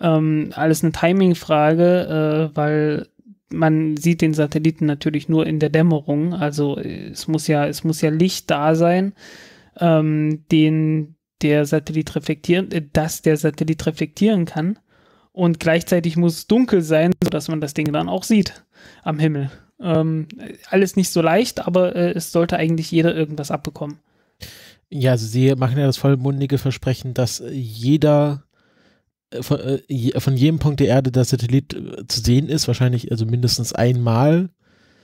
Ähm, alles eine Timing-Frage, äh, weil man sieht den Satelliten natürlich nur in der Dämmerung. Also äh, es muss ja, es muss ja Licht da sein, ähm, den der Satellit reflektieren, äh, dass der Satellit reflektieren kann. Und gleichzeitig muss es dunkel sein, sodass man das Ding dann auch sieht am Himmel. Ähm, alles nicht so leicht, aber äh, es sollte eigentlich jeder irgendwas abbekommen.
Ja, also sie machen ja das vollmundige Versprechen, dass jeder äh, von, äh, von jedem Punkt der Erde der Satellit äh, zu sehen ist, wahrscheinlich also mindestens einmal.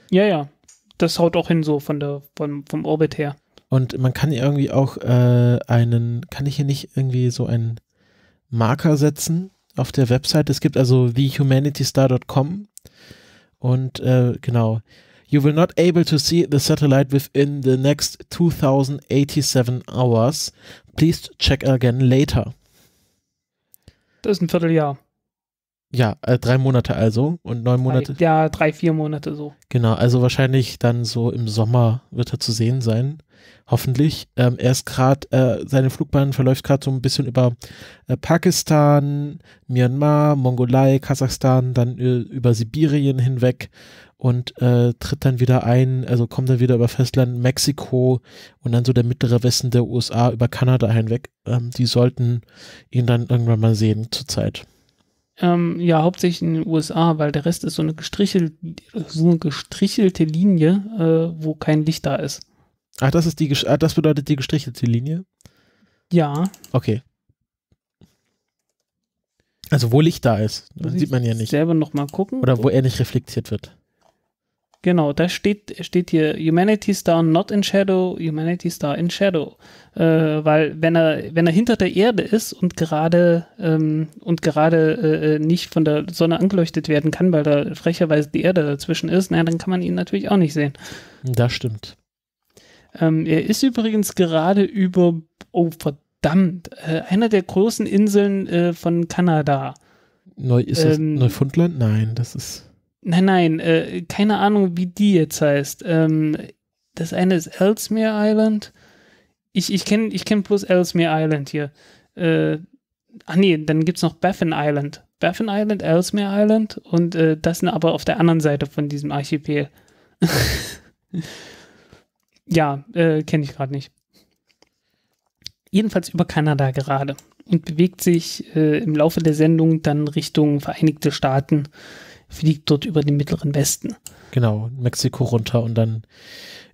Ja, ja. Das haut auch hin so von der, von, vom Orbit her.
Und man kann irgendwie auch äh, einen, kann ich hier nicht irgendwie so einen Marker setzen auf der Website? Es gibt also thehumanityStar.com und äh, genau, you will not able to see the satellite within the next 2087 hours. Please check again later.
Das ist ein Vierteljahr.
Ja, äh, drei Monate also und neun Monate.
Ja, drei, vier Monate so.
Genau, also wahrscheinlich dann so im Sommer wird er zu sehen sein, hoffentlich. Ähm, er ist gerade, äh, seine Flugbahn verläuft gerade so ein bisschen über äh, Pakistan, Myanmar, Mongolei, Kasachstan, dann über Sibirien hinweg und äh, tritt dann wieder ein, also kommt dann wieder über Festland Mexiko und dann so der mittlere Westen der USA über Kanada hinweg. Ähm, die sollten ihn dann irgendwann mal sehen zurzeit.
Ähm, ja, hauptsächlich in den USA, weil der Rest ist so eine, gestrichel,
so eine gestrichelte Linie, äh, wo kein Licht da ist. Ach, das ist die ah, das bedeutet die gestrichelte Linie? Ja. Okay. Also wo Licht da ist, das sieht man ja nicht. Selber noch mal gucken. Oder wo er nicht reflektiert wird.
Genau, da steht, steht hier Humanity Star not in Shadow, Humanity Star in Shadow. Äh, weil wenn er, wenn er hinter der Erde ist und gerade ähm, und gerade äh, nicht von der Sonne angeleuchtet werden kann, weil da frecherweise die Erde dazwischen ist, naja, dann kann man ihn natürlich auch nicht sehen.
Das stimmt.
Ähm, er ist übrigens gerade über, oh verdammt, äh, einer der großen Inseln äh, von Kanada.
Neu, ist ähm, das Neufundland? Nein, das ist.
Nein, nein, äh, keine Ahnung, wie die jetzt heißt. Ähm, das eine ist Ellesmere Island. Ich, ich kenne ich kenn bloß Ellesmere Island hier. Äh, ach nee, dann gibt es noch Baffin Island. Baffin Island, Ellesmere Island und äh, das sind aber auf der anderen Seite von diesem Archipel. ja, äh, kenne ich gerade nicht. Jedenfalls über Kanada gerade und bewegt sich äh, im Laufe der Sendung dann Richtung Vereinigte Staaten fliegt dort über den mittleren
Westen. Genau, Mexiko runter und dann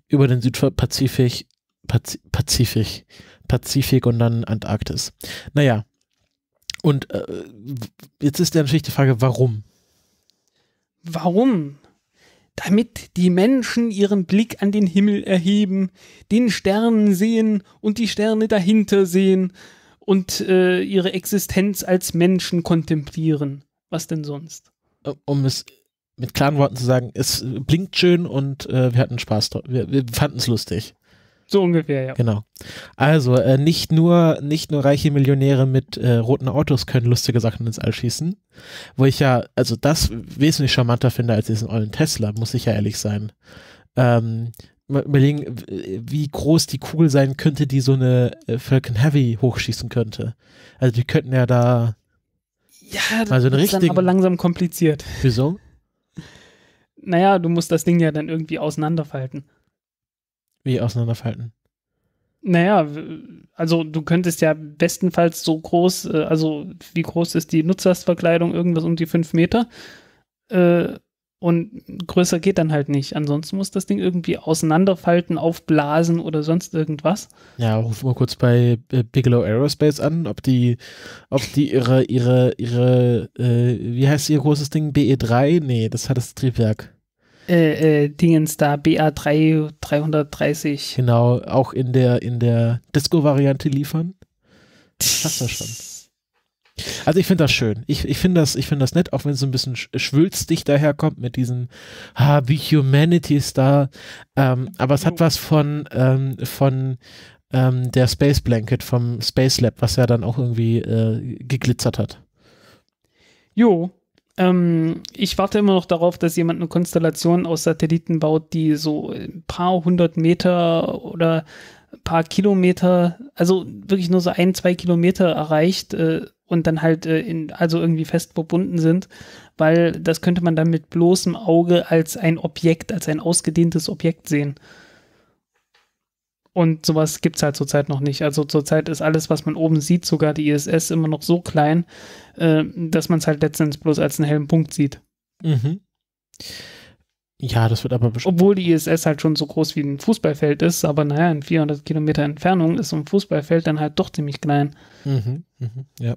über den Südpazifik, Paz Pazifik, Pazifik und dann Antarktis. Naja, und äh, jetzt ist ja natürlich die Frage, warum? Warum?
damit die Menschen ihren Blick an den Himmel erheben, den Sternen sehen und die Sterne dahinter sehen und äh, ihre Existenz als Menschen kontemplieren. Was denn sonst?
um es mit klaren Worten zu sagen, es blinkt schön und äh, wir hatten Spaß. Wir, wir fanden es lustig. So ungefähr, ja. Genau. Also, äh, nicht, nur, nicht nur reiche Millionäre mit äh, roten Autos können lustige Sachen ins All schießen, wo ich ja, also das wesentlich charmanter finde als diesen ollen Tesla, muss ich ja ehrlich sein. Ähm, mal überlegen, wie groß die Kugel sein könnte, die so eine äh, Falcon Heavy hochschießen könnte. Also, die könnten ja da
ja, das also ist dann aber
langsam kompliziert. Wieso?
Naja, du musst das Ding ja dann irgendwie auseinanderfalten.
Wie auseinanderfalten?
Naja, also du könntest ja bestenfalls so groß, äh, also wie groß ist die Nutzersverkleidung, irgendwas um die fünf Meter. Äh, und größer geht dann halt nicht. Ansonsten muss das Ding irgendwie auseinanderfalten, aufblasen oder sonst
irgendwas. Ja, ruf mal kurz bei äh, Bigelow Aerospace an, ob die, ob die ihre, ihre, ihre, äh, wie heißt ihr großes Ding? BE3? Nee, das hat das Triebwerk.
Äh, äh, Dingens da, BA3 330.
Genau, auch in der, in der Disco-Variante liefern. Das passt ja schon. Also ich finde das schön. Ich, ich finde das, ich das nett, auch wenn es so ein bisschen schwülstig daherkommt mit diesem ah, Be Humanity Star. Ähm, aber es hat oh. was von, ähm, von ähm, der Space Blanket vom Space Lab, was ja dann auch irgendwie äh, geglitzert hat.
Jo. Ähm, ich warte immer noch darauf, dass jemand eine Konstellation aus Satelliten baut, die so ein paar hundert Meter oder paar Kilometer, also wirklich nur so ein, zwei Kilometer erreicht äh, und dann halt äh, in, also irgendwie fest verbunden sind, weil das könnte man dann mit bloßem Auge als ein Objekt, als ein ausgedehntes Objekt sehen. Und sowas gibt es halt zurzeit noch nicht. Also zurzeit ist alles, was man oben sieht, sogar die ISS, immer noch so klein, äh, dass man es halt letztendlich bloß als einen hellen Punkt sieht.
Mhm. Ja, das wird aber bestimmt.
Obwohl die ISS halt schon so groß wie ein Fußballfeld ist, aber naja, in 400 Kilometer Entfernung ist so ein Fußballfeld dann halt doch ziemlich klein.
Mhm, mhm, ja.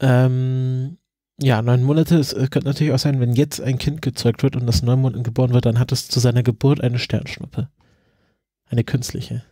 Ähm, ja, neun Monate, es äh, könnte natürlich auch sein, wenn jetzt ein Kind gezeugt wird und das neun Monaten geboren wird, dann hat es zu seiner Geburt eine Sternschnuppe. Eine künstliche.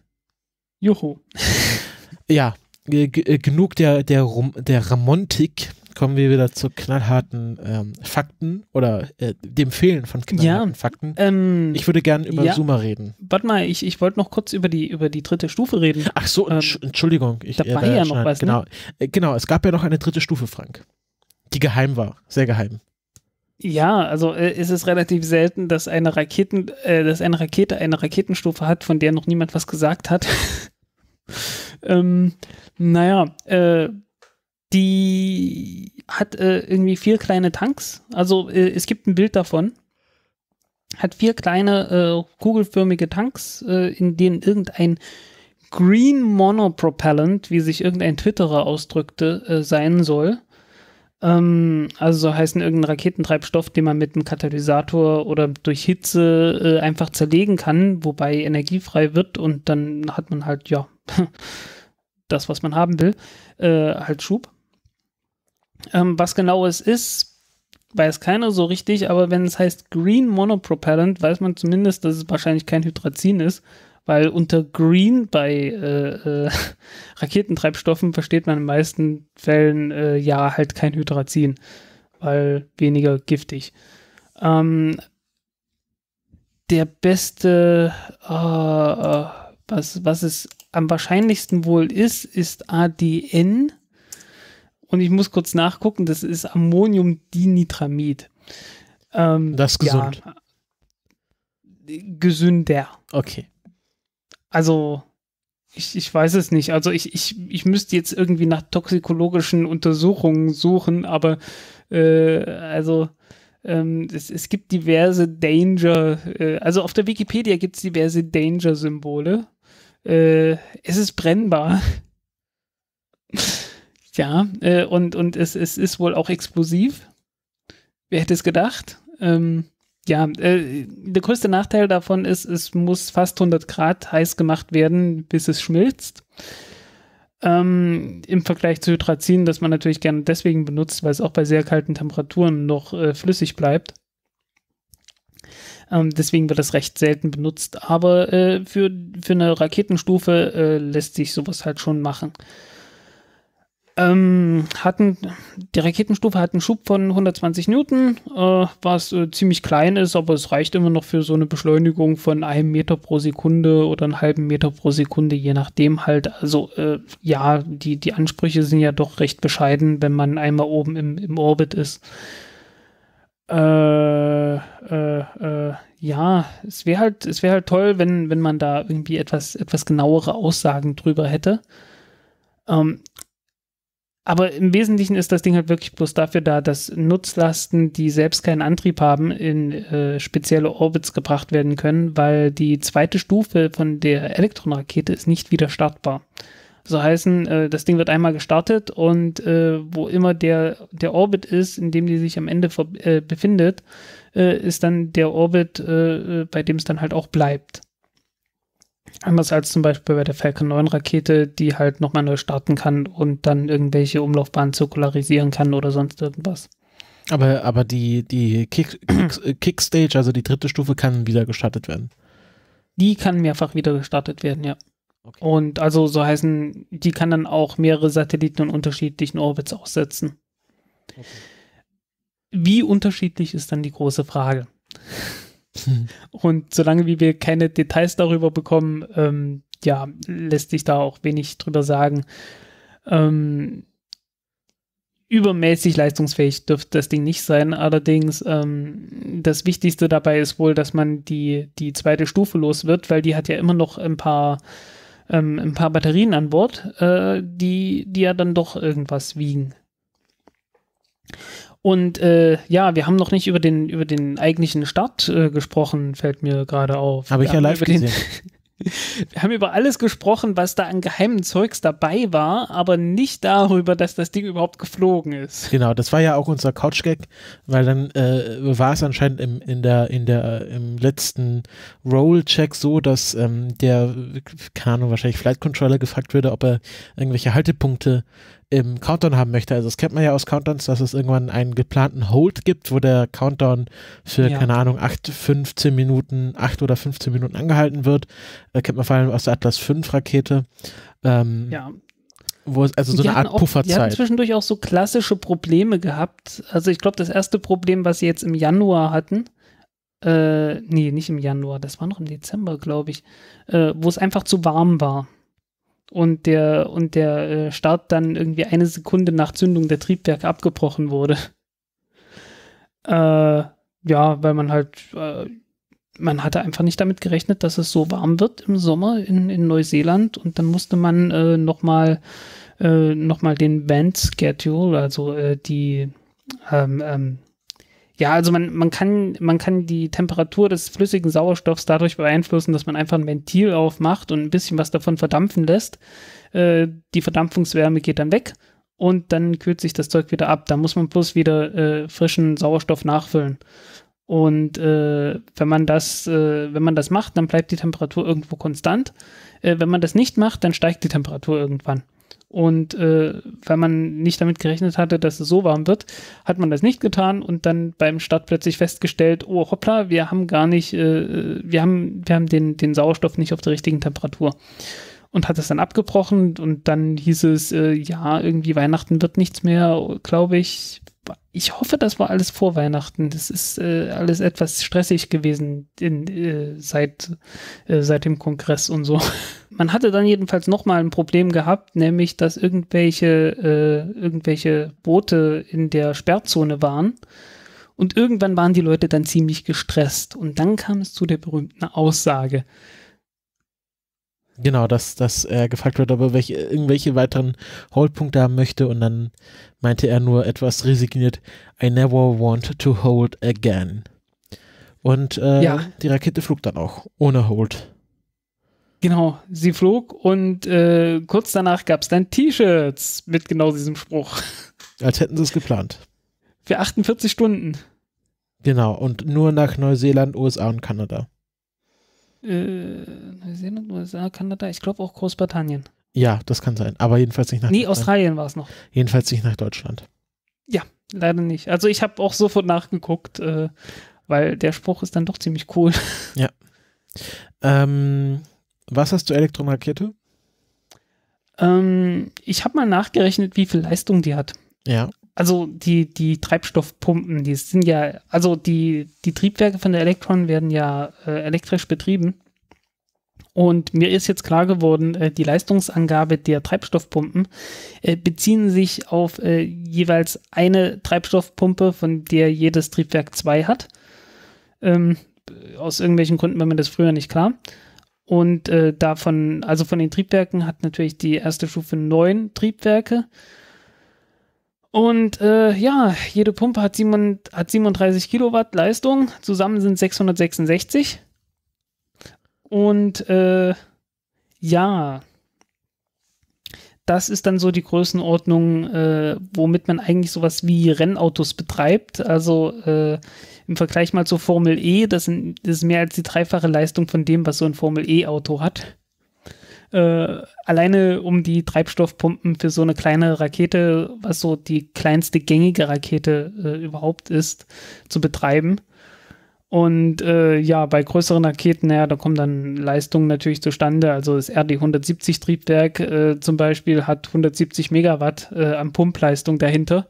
Juhu. ja, äh, äh, genug der, der, Rom der Ramontik kommen wir wieder zu knallharten ähm, Fakten oder äh, dem Fehlen von knallharten ja, Fakten. Ähm, ich würde gerne über ja, Zuma reden. Warte mal, ich, ich wollte noch kurz über die, über die dritte Stufe reden. Ach so, ähm, Entschuldigung. Ich, da äh, war ne? genau. äh, ja noch was. Genau, ne? genau, es gab ja noch eine dritte Stufe, Frank, die geheim war, sehr geheim.
Ja, also äh, ist es relativ selten, dass eine Raketen, äh, dass eine Rakete eine Raketenstufe hat, von der noch niemand was gesagt hat. ähm, naja, äh, die hat äh, irgendwie vier kleine Tanks. Also äh, es gibt ein Bild davon. Hat vier kleine äh, kugelförmige Tanks, äh, in denen irgendein Green Monopropellant, wie sich irgendein Twitterer ausdrückte, äh, sein soll. Ähm, also so heißen irgendein Raketentreibstoff, den man mit einem Katalysator oder durch Hitze äh, einfach zerlegen kann, wobei energiefrei wird und dann hat man halt, ja, das, was man haben will, halt Schub. Ähm, was genau es ist, weiß keiner so richtig, aber wenn es heißt Green Monopropellant, weiß man zumindest, dass es wahrscheinlich kein Hydrazin ist, weil unter Green bei äh, äh, Raketentreibstoffen versteht man in den meisten Fällen äh, ja halt kein Hydrazin, weil weniger giftig. Ähm, der beste, äh, äh, was, was es am wahrscheinlichsten wohl ist, ist ADN und ich muss kurz nachgucken, das ist Ammoniumdinitramid. Ähm, das ist gesund. Ja, gesünder. Okay. Also, ich, ich weiß es nicht. Also, ich, ich, ich müsste jetzt irgendwie nach toxikologischen Untersuchungen suchen, aber äh, also. Ähm, es, es, gibt diverse Danger, äh, also auf der Wikipedia gibt es diverse Danger-Symbole. Äh, es ist brennbar. Ja, äh, und, und es, es ist wohl auch explosiv. Wer hätte es gedacht? Ähm, ja, äh, der größte Nachteil davon ist, es muss fast 100 Grad heiß gemacht werden, bis es schmilzt. Ähm, Im Vergleich zu Hydrazin, das man natürlich gerne deswegen benutzt, weil es auch bei sehr kalten Temperaturen noch äh, flüssig bleibt. Ähm, deswegen wird das recht selten benutzt. Aber äh, für, für eine Raketenstufe äh, lässt sich sowas halt schon machen ähm, hatten, die Raketenstufe hat einen Schub von 120 Newton, äh, was äh, ziemlich klein ist, aber es reicht immer noch für so eine Beschleunigung von einem Meter pro Sekunde oder einen halben Meter pro Sekunde, je nachdem halt. Also äh, ja, die, die Ansprüche sind ja doch recht bescheiden, wenn man einmal oben im, im Orbit ist. Äh, äh, äh, ja, es wäre halt, es wäre halt toll, wenn, wenn man da irgendwie etwas, etwas genauere Aussagen drüber hätte. Ähm, aber im Wesentlichen ist das Ding halt wirklich bloß dafür da, dass Nutzlasten, die selbst keinen Antrieb haben, in äh, spezielle Orbits gebracht werden können, weil die zweite Stufe von der Elektronrakete ist nicht wieder startbar. So heißen, äh, das Ding wird einmal gestartet und äh, wo immer der, der Orbit ist, in dem die sich am Ende äh, befindet, äh, ist dann der Orbit, äh, bei dem es dann halt auch bleibt. Anders als zum Beispiel bei der Falcon 9 Rakete, die halt nochmal neu starten kann und dann irgendwelche Umlaufbahnen zirkularisieren kann oder sonst irgendwas.
Aber, aber die, die Kick, Kick, äh, Kickstage, also die dritte Stufe, kann wieder gestartet werden.
Die kann mehrfach wieder gestartet werden, ja. Okay. Und also so heißen, die kann dann auch mehrere Satelliten in unterschiedlichen Orbits aussetzen. Okay. Wie unterschiedlich ist dann die große Frage? Und solange wie wir keine Details darüber bekommen, ähm, ja, lässt sich da auch wenig drüber sagen. Ähm, übermäßig leistungsfähig dürfte das Ding nicht sein. Allerdings, ähm, das Wichtigste dabei ist wohl, dass man die, die zweite Stufe los wird, weil die hat ja immer noch ein paar, ähm, ein paar Batterien an Bord, äh, die, die ja dann doch irgendwas wiegen. Und äh, ja, wir haben noch nicht über den, über den eigentlichen Start äh, gesprochen, fällt mir gerade auf. Habe ich ja live gesehen. Wir haben über alles gesprochen, was da an geheimen Zeugs dabei war, aber nicht darüber, dass das Ding überhaupt geflogen
ist. Genau, das war ja auch unser Couch-Gag, weil dann äh, war es anscheinend im, in der, in der, äh, im letzten Roll-Check so, dass ähm, der, keine Ahnung, wahrscheinlich Flight Controller gefragt würde, ob er irgendwelche Haltepunkte im Countdown haben möchte. Also das kennt man ja aus Countdowns, dass es irgendwann einen geplanten Hold gibt, wo der Countdown für, ja. keine Ahnung, 8, 15 Minuten, 8 oder 15 Minuten angehalten wird. Äh, kennt man vor allem aus der Atlas 5 Rakete. Ähm, ja. Wo es, also so die eine Art auch, Pufferzeit. Die hatten
zwischendurch auch so klassische Probleme gehabt. Also ich glaube, das erste Problem, was sie jetzt im Januar hatten, äh, nee, nicht im Januar, das war noch im Dezember, glaube ich, äh, wo es einfach zu warm war und der, und der äh, Start dann irgendwie eine Sekunde nach Zündung der Triebwerke abgebrochen wurde. Äh, ja, weil man halt, äh, man hatte einfach nicht damit gerechnet, dass es so warm wird im Sommer in, in Neuseeland und dann musste man äh, nochmal äh, noch mal den Band Schedule, also äh, die ähm, ähm, ja, also man, man, kann, man kann die Temperatur des flüssigen Sauerstoffs dadurch beeinflussen, dass man einfach ein Ventil aufmacht und ein bisschen was davon verdampfen lässt. Äh, die Verdampfungswärme geht dann weg und dann kühlt sich das Zeug wieder ab. Da muss man bloß wieder äh, frischen Sauerstoff nachfüllen. Und äh, wenn man das, äh, wenn man das macht, dann bleibt die Temperatur irgendwo konstant. Äh, wenn man das nicht macht, dann steigt die Temperatur irgendwann. Und äh, weil man nicht damit gerechnet hatte, dass es so warm wird, hat man das nicht getan und dann beim Start plötzlich festgestellt, oh hoppla, wir haben gar nicht, äh, äh, wir haben, wir haben den, den Sauerstoff nicht auf der richtigen Temperatur. Und hat es dann abgebrochen und dann hieß es, äh, ja, irgendwie Weihnachten wird nichts mehr, glaube ich ich hoffe, das war alles vor Weihnachten. Das ist äh, alles etwas stressig gewesen in, äh, seit, äh, seit dem Kongress und so. Man hatte dann jedenfalls nochmal ein Problem gehabt, nämlich, dass irgendwelche, äh, irgendwelche Boote in der Sperrzone waren. Und irgendwann waren die Leute dann ziemlich gestresst.
Und dann kam es zu der berühmten
Aussage.
Genau, dass, dass er gefragt wird, ob er welche, irgendwelche weiteren Holdpunkte haben möchte und dann meinte er nur etwas resigniert, I never want to hold again. Und äh, ja. die Rakete flog dann auch, ohne Hold.
Genau, sie flog und äh, kurz danach gab es dann T-Shirts mit genau diesem Spruch.
Als hätten sie es geplant. Für 48 Stunden. Genau, und nur nach Neuseeland, USA und Kanada.
Äh, Neuseeland, USA, Kanada, ich glaube auch Großbritannien.
Ja, das kann sein. Aber jedenfalls nicht nach Nee, Australien war es noch. Jedenfalls nicht nach Deutschland.
Ja, leider nicht. Also ich habe auch sofort nachgeguckt, äh, weil der Spruch ist dann doch ziemlich cool.
Ja. Ähm, was hast du Elektronrakete?
Ähm, ich habe mal nachgerechnet, wie viel Leistung die hat. Ja also die, die Treibstoffpumpen, die sind ja, also die, die Triebwerke von der Electron werden ja äh, elektrisch betrieben. Und mir ist jetzt klar geworden, äh, die Leistungsangabe der Treibstoffpumpen äh, beziehen sich auf äh, jeweils eine Treibstoffpumpe, von der jedes Triebwerk zwei hat. Ähm, aus irgendwelchen Gründen war mir das früher nicht klar. Und äh, davon, also von den Triebwerken hat natürlich die erste Stufe neun Triebwerke. Und äh, ja, jede Pumpe hat, 7, hat 37 Kilowatt Leistung. Zusammen sind 666. Und äh, ja, das ist dann so die Größenordnung, äh, womit man eigentlich sowas wie Rennautos betreibt. Also äh, im Vergleich mal zur Formel E, das, sind, das, ist mehr als die dreifache Leistung von dem, was so ein Formel E-Auto hat äh, alleine um die Treibstoffpumpen für so eine kleine Rakete, was so die kleinste gängige Rakete äh, überhaupt ist, zu betreiben. Und äh, ja, bei größeren Raketen, naja, da kommen dann Leistungen natürlich zustande. Also das RD-170-Triebwerk äh, zum Beispiel hat 170 Megawatt äh, an Pumpleistung dahinter.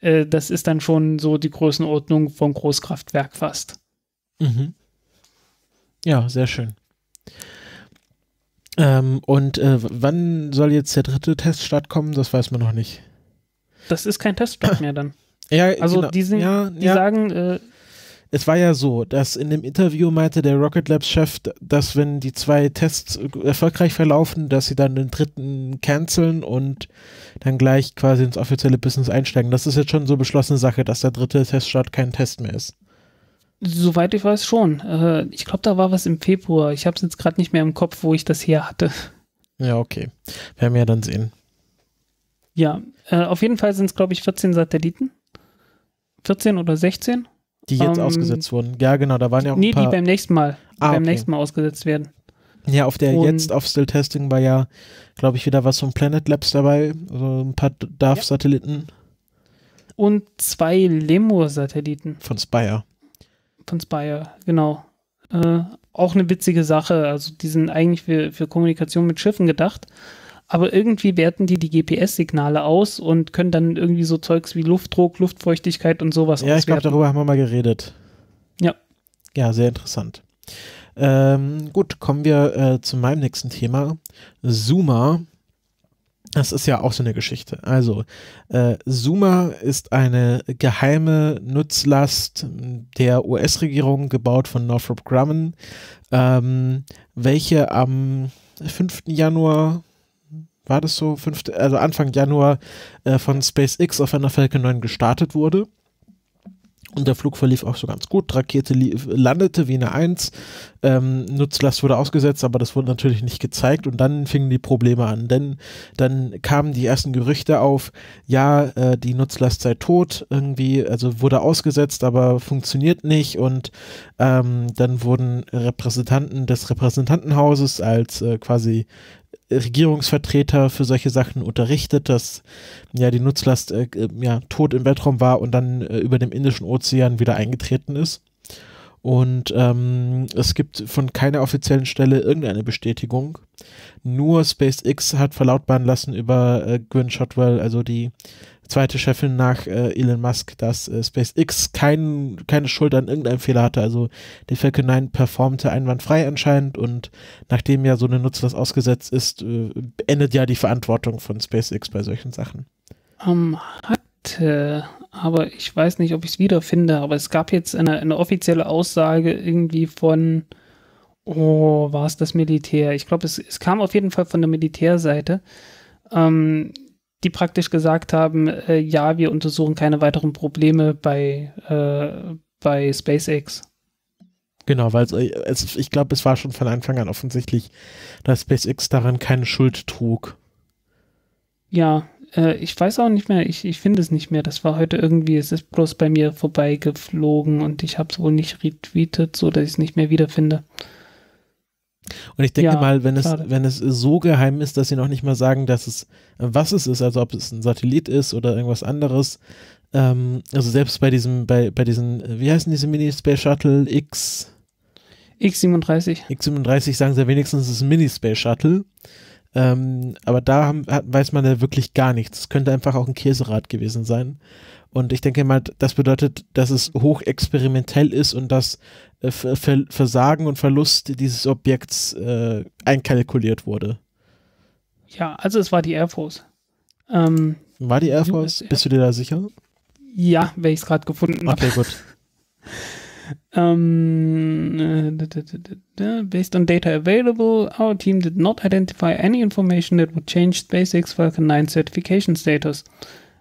Äh, das ist dann schon so die Größenordnung von Großkraftwerk fast.
Mhm. Ja, sehr schön. Ähm, und äh, wann soll jetzt der dritte Teststart kommen? Das weiß man noch nicht.
Das ist kein Teststart mehr dann. Ja, also genau. die, sind, ja,
die ja. sagen. Äh, es war ja so, dass in dem Interview meinte der Rocket Labs-Chef, dass wenn die zwei Tests erfolgreich verlaufen, dass sie dann den dritten canceln und dann gleich quasi ins offizielle Business einsteigen. Das ist jetzt schon so beschlossene Sache, dass der dritte Teststart kein Test mehr ist.
Soweit ich weiß schon. Äh, ich glaube, da war was im Februar. Ich habe es jetzt gerade nicht mehr im Kopf, wo ich das her hatte.
Ja, okay. Werden wir ja dann sehen.
Ja, äh, auf jeden Fall sind es, glaube ich, 14 Satelliten. 14 oder 16. Die jetzt ähm, ausgesetzt wurden. Ja, genau, da waren ja auch nee, ein paar. Nee, die beim nächsten Mal. ah, beim okay. nächsten Mal ausgesetzt werden. Ja, auf der Und jetzt
auf Still Testing war ja, glaube ich, wieder was vom Planet Labs dabei. So also ein paar DARF-Satelliten. Ja.
Und zwei Lemur-Satelliten.
Von Spire
von Spire, genau. Äh, auch eine witzige Sache. Also die sind eigentlich für, für Kommunikation mit Schiffen gedacht. Aber irgendwie werten die die GPS-Signale aus und können dann irgendwie so Zeugs wie Luftdruck, Luftfeuchtigkeit und sowas Ja, ich glaube, darüber
haben wir mal geredet. Ja. Ja, sehr interessant. Ähm, gut, kommen wir äh, zu meinem nächsten Thema. Zoomer das ist ja auch so eine Geschichte. Also, äh, Zuma ist eine geheime Nutzlast der US-Regierung, gebaut von Northrop Grumman, ähm, welche am 5. Januar, war das so, 5, also Anfang Januar äh, von SpaceX auf einer Falcon 9 gestartet wurde und der Flug verlief auch so ganz gut. Rakete landete wie eine Eins. Ähm, Nutzlast wurde ausgesetzt, aber das wurde natürlich nicht gezeigt. Und dann fingen die Probleme an. Denn dann kamen die ersten Gerüchte auf, ja, äh, die Nutzlast sei tot, irgendwie, also wurde ausgesetzt, aber funktioniert nicht. Und ähm, dann wurden Repräsentanten des Repräsentantenhauses als äh, quasi Regierungsvertreter für solche Sachen unterrichtet, dass ja die Nutzlast äh, äh, ja, tot im Weltraum war und dann äh, über dem Indischen Ozean wieder eingetreten ist. Und ähm, es gibt von keiner offiziellen Stelle irgendeine Bestätigung. Nur SpaceX hat verlautbaren lassen über äh, Gwen Shotwell, also die zweite Chefin nach äh, Elon Musk, dass äh, SpaceX kein, keine Schuld an irgendeinem Fehler hatte. Also die Falcon 9 performte einwandfrei anscheinend und nachdem ja so eine Nutzlast ausgesetzt ist, äh, endet ja die Verantwortung von SpaceX bei solchen Sachen.
Um, ähm, hat hatte, äh, aber ich weiß nicht, ob ich es wiederfinde, aber es gab jetzt eine, eine offizielle Aussage irgendwie von, oh, war es das Militär? Ich glaube, es, es kam auf jeden Fall von der Militärseite, ähm, die praktisch gesagt haben, äh, ja, wir untersuchen keine weiteren Probleme bei, äh, bei SpaceX.
Genau, weil äh, es, ich glaube, es war schon von Anfang an offensichtlich, dass SpaceX daran keine Schuld trug.
Ja, äh, ich weiß auch nicht mehr, ich, ich finde es nicht mehr. Das war heute irgendwie, es ist bloß bei mir vorbeigeflogen und ich habe es wohl nicht retweetet, sodass ich es nicht mehr wiederfinde.
Und ich denke ja, mal, wenn es, wenn es so geheim ist, dass sie noch nicht mal sagen, dass es, was es ist, also ob es ein Satellit ist oder irgendwas anderes, ähm, also selbst bei diesem, bei, bei diesen, äh, wie heißen diese Mini-Space Shuttle X? X37. X37 sagen sie ja wenigstens, es ist ein Mini-Space Shuttle. Ähm, aber da haben, hat, weiß man ja wirklich gar nichts. Es könnte einfach auch ein Käserad gewesen sein. Und ich denke mal, das bedeutet, dass es hochexperimentell ist und dass äh, Versagen und Verlust dieses Objekts äh, einkalkuliert wurde.
Ja, also es war die Air Force. Ähm, war die Air Force?
Bist du dir da sicher?
Ja, wenn ich es gerade gefunden habe. Okay, hab. gut. Um, ähm, äh, based on data available, our team did not identify any information that would change SpaceX Falcon 9 certification status.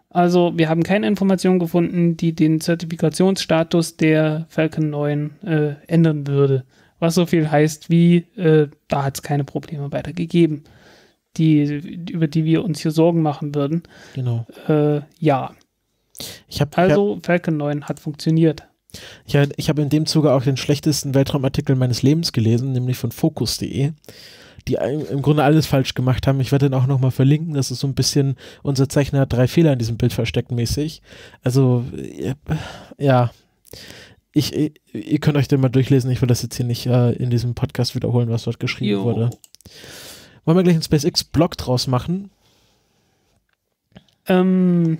Also, wir haben keine Information gefunden, die den Zertifikationsstatus der Falcon 9 äh, ändern würde. Was so viel heißt wie, äh, da hat es keine Probleme weiter gegeben, die, über die wir uns hier Sorgen machen würden. Genau. Äh, ja.
Ich hab, also, Falcon 9 hat funktioniert. Ich, ich habe in dem Zuge auch den schlechtesten Weltraumartikel meines Lebens gelesen, nämlich von Focus.de, die im Grunde alles falsch gemacht haben. Ich werde den auch nochmal verlinken. Das ist so ein bisschen, unser Zeichner hat drei Fehler in diesem Bild versteckt mäßig. Also, äh, ja. Ich, äh, ihr könnt euch den mal durchlesen. Ich will das jetzt hier nicht äh, in diesem Podcast wiederholen, was dort geschrieben jo. wurde. Wollen wir gleich einen SpaceX-Blog draus machen? Ähm,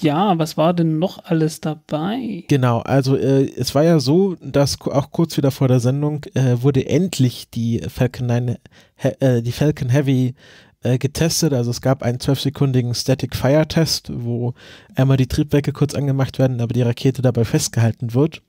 ja,
was war denn noch alles dabei?
Genau, also äh, es war ja so, dass auch kurz wieder vor der Sendung äh, wurde endlich die Falcon 9, äh, die Falcon Heavy äh, getestet. Also es gab einen zwölfsekundigen Static Fire Test, wo einmal die Triebwerke kurz angemacht werden, aber die Rakete dabei festgehalten wird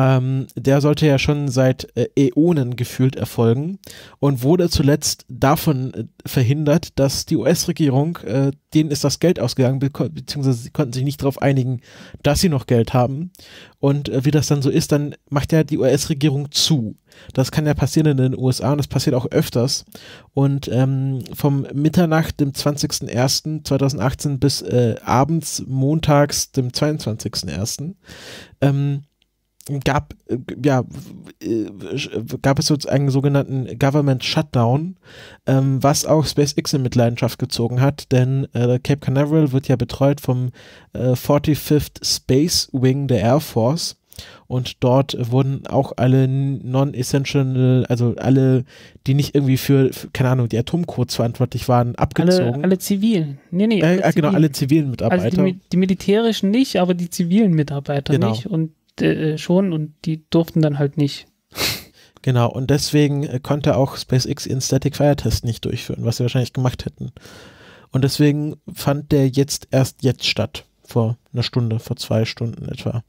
ähm, der sollte ja schon seit äh, Äonen gefühlt erfolgen und wurde zuletzt davon äh, verhindert, dass die US-Regierung, äh, denen ist das Geld ausgegangen, beziehungsweise sie konnten sich nicht darauf einigen, dass sie noch Geld haben. Und äh, wie das dann so ist, dann macht ja die US-Regierung zu. Das kann ja passieren in den USA und das passiert auch öfters. Und ähm, vom Mitternacht, dem 20.01.2018 bis äh, abends, montags, dem 22.01. Ähm, gab, äh, ja, äh, äh, gab es sozusagen einen sogenannten Government Shutdown, ähm, was auch SpaceX in Mitleidenschaft gezogen hat, denn äh, Cape Canaveral wird ja betreut vom äh, 45th Space Wing der Air Force und dort wurden auch alle non-essential, also alle, die nicht irgendwie für, für, keine Ahnung, die Atomcodes verantwortlich waren, abgezogen. Alle, alle zivilen. Nee, nee, alle äh, genau, zivilen. Genau, alle zivilen Mitarbeiter. Also die,
die, militärischen nicht, aber die zivilen Mitarbeiter genau. nicht. Und äh, schon und die durften dann halt nicht.
Genau, und deswegen äh, konnte auch SpaceX ihren Static Fire Test nicht durchführen, was sie wahrscheinlich gemacht hätten. Und deswegen fand der jetzt erst jetzt statt, vor einer Stunde, vor zwei Stunden etwa.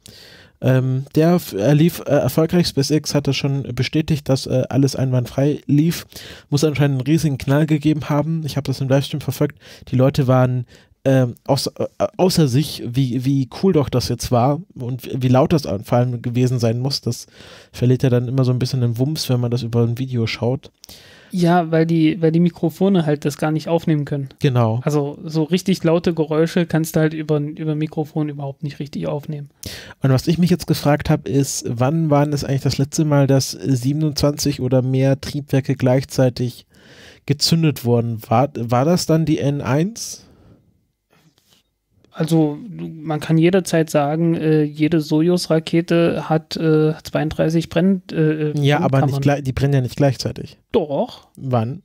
Ähm, der äh, lief äh, erfolgreich. SpaceX hatte schon bestätigt, dass äh, alles einwandfrei lief. Muss anscheinend einen riesigen Knall gegeben haben. Ich habe das im Livestream verfolgt. Die Leute waren ähm, außer, äh, außer, sich, wie, wie cool doch das jetzt war und wie, wie laut das vor allem gewesen sein muss. Das verliert ja dann immer so ein bisschen den Wumms, wenn man das über ein Video schaut.
Ja, weil die, weil die Mikrofone halt das gar nicht aufnehmen können. Genau. Also so richtig laute Geräusche kannst du halt über, über Mikrofon überhaupt nicht richtig aufnehmen.
Und was ich mich jetzt gefragt habe, ist, wann waren es eigentlich das letzte Mal, dass 27 oder mehr Triebwerke gleichzeitig gezündet wurden? War, war das dann die N1? Also man
kann jederzeit sagen, äh, jede Sojus-Rakete hat äh, 32 Brennt. Äh, äh, ja, aber nicht gleich,
die brennen ja nicht gleichzeitig. Doch. Wann?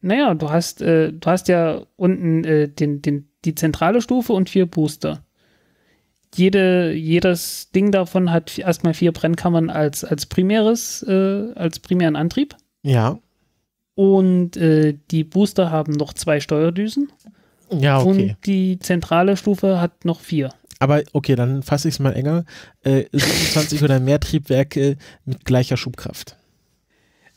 Naja, du hast, äh, du hast ja unten äh, den, den, die zentrale Stufe und vier Booster. Jede, jedes Ding davon hat erstmal vier Brennkammern als, als primäres, als primären Antrieb. Ja. Und die Booster haben noch zwei Steuerdüsen. Ja, okay. Und die zentrale Stufe hat noch vier.
Aber okay, dann fasse ich es mal enger. Äh, 27 oder mehr Triebwerke mit gleicher Schubkraft.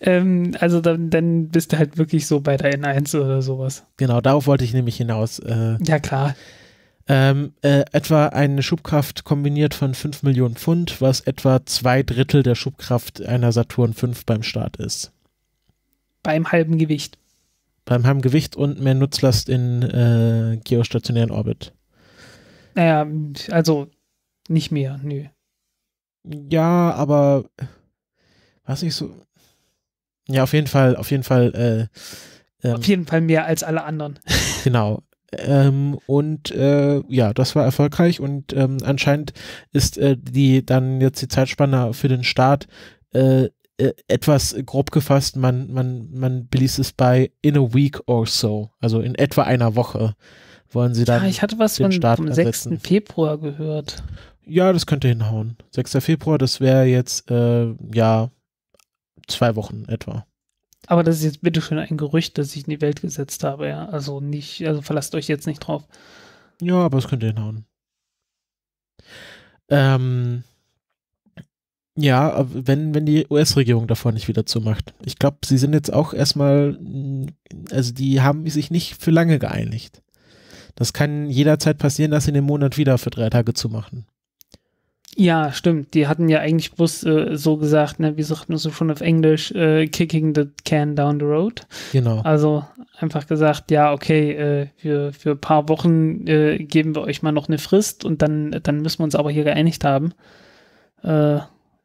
Ähm, also dann, dann, bist du halt wirklich so bei der N1 oder sowas. Genau, darauf wollte ich nämlich hinaus. Äh, ja, klar. Ähm, äh, etwa eine Schubkraft kombiniert von 5 Millionen Pfund, was etwa zwei Drittel der Schubkraft einer Saturn V beim Start ist.
Beim halben Gewicht
beim Heimgewicht und mehr Nutzlast in äh, geostationären Orbit.
Naja, also nicht mehr, nö.
Ja, aber was ich so. Ja, auf jeden Fall, auf jeden Fall. Äh, ähm, auf
jeden Fall mehr als alle anderen.
genau. Ähm, und äh, ja, das war erfolgreich und ähm, anscheinend ist äh, die dann jetzt die Zeitspanne für den Start äh, äh, etwas grob gefasst, man, man, man beließ es bei in a week or so, also in etwa einer Woche wollen sie dann. Ja, ich hatte was den von, Start vom ersetzen. 6.
Februar gehört.
Ja, das könnte hinhauen. 6. Februar, das wäre jetzt, äh, ja, zwei Wochen etwa.
Aber das ist jetzt bitteschön ein Gerücht, das ich in die Welt gesetzt habe, ja. Also nicht, also verlasst euch jetzt nicht drauf.
Ja, aber es könnte hinhauen. Ähm, ja, wenn, wenn die US-Regierung davor nicht wieder zumacht. Ich glaube, sie sind jetzt auch erstmal, mm, also die haben sich nicht für lange geeinigt. Das kann jederzeit passieren, dass sie den Monat wieder für drei Tage zumachen.
Ja, stimmt. Die hatten ja eigentlich bloß äh, so gesagt, ne, wie sagt man so schon auf Englisch, äh, kicking the can down the road. Genau. Also einfach gesagt, ja, okay, äh, für, für ein paar Wochen äh, geben wir euch mal noch eine Frist und dann, dann müssen wir uns aber hier geeinigt haben. Äh,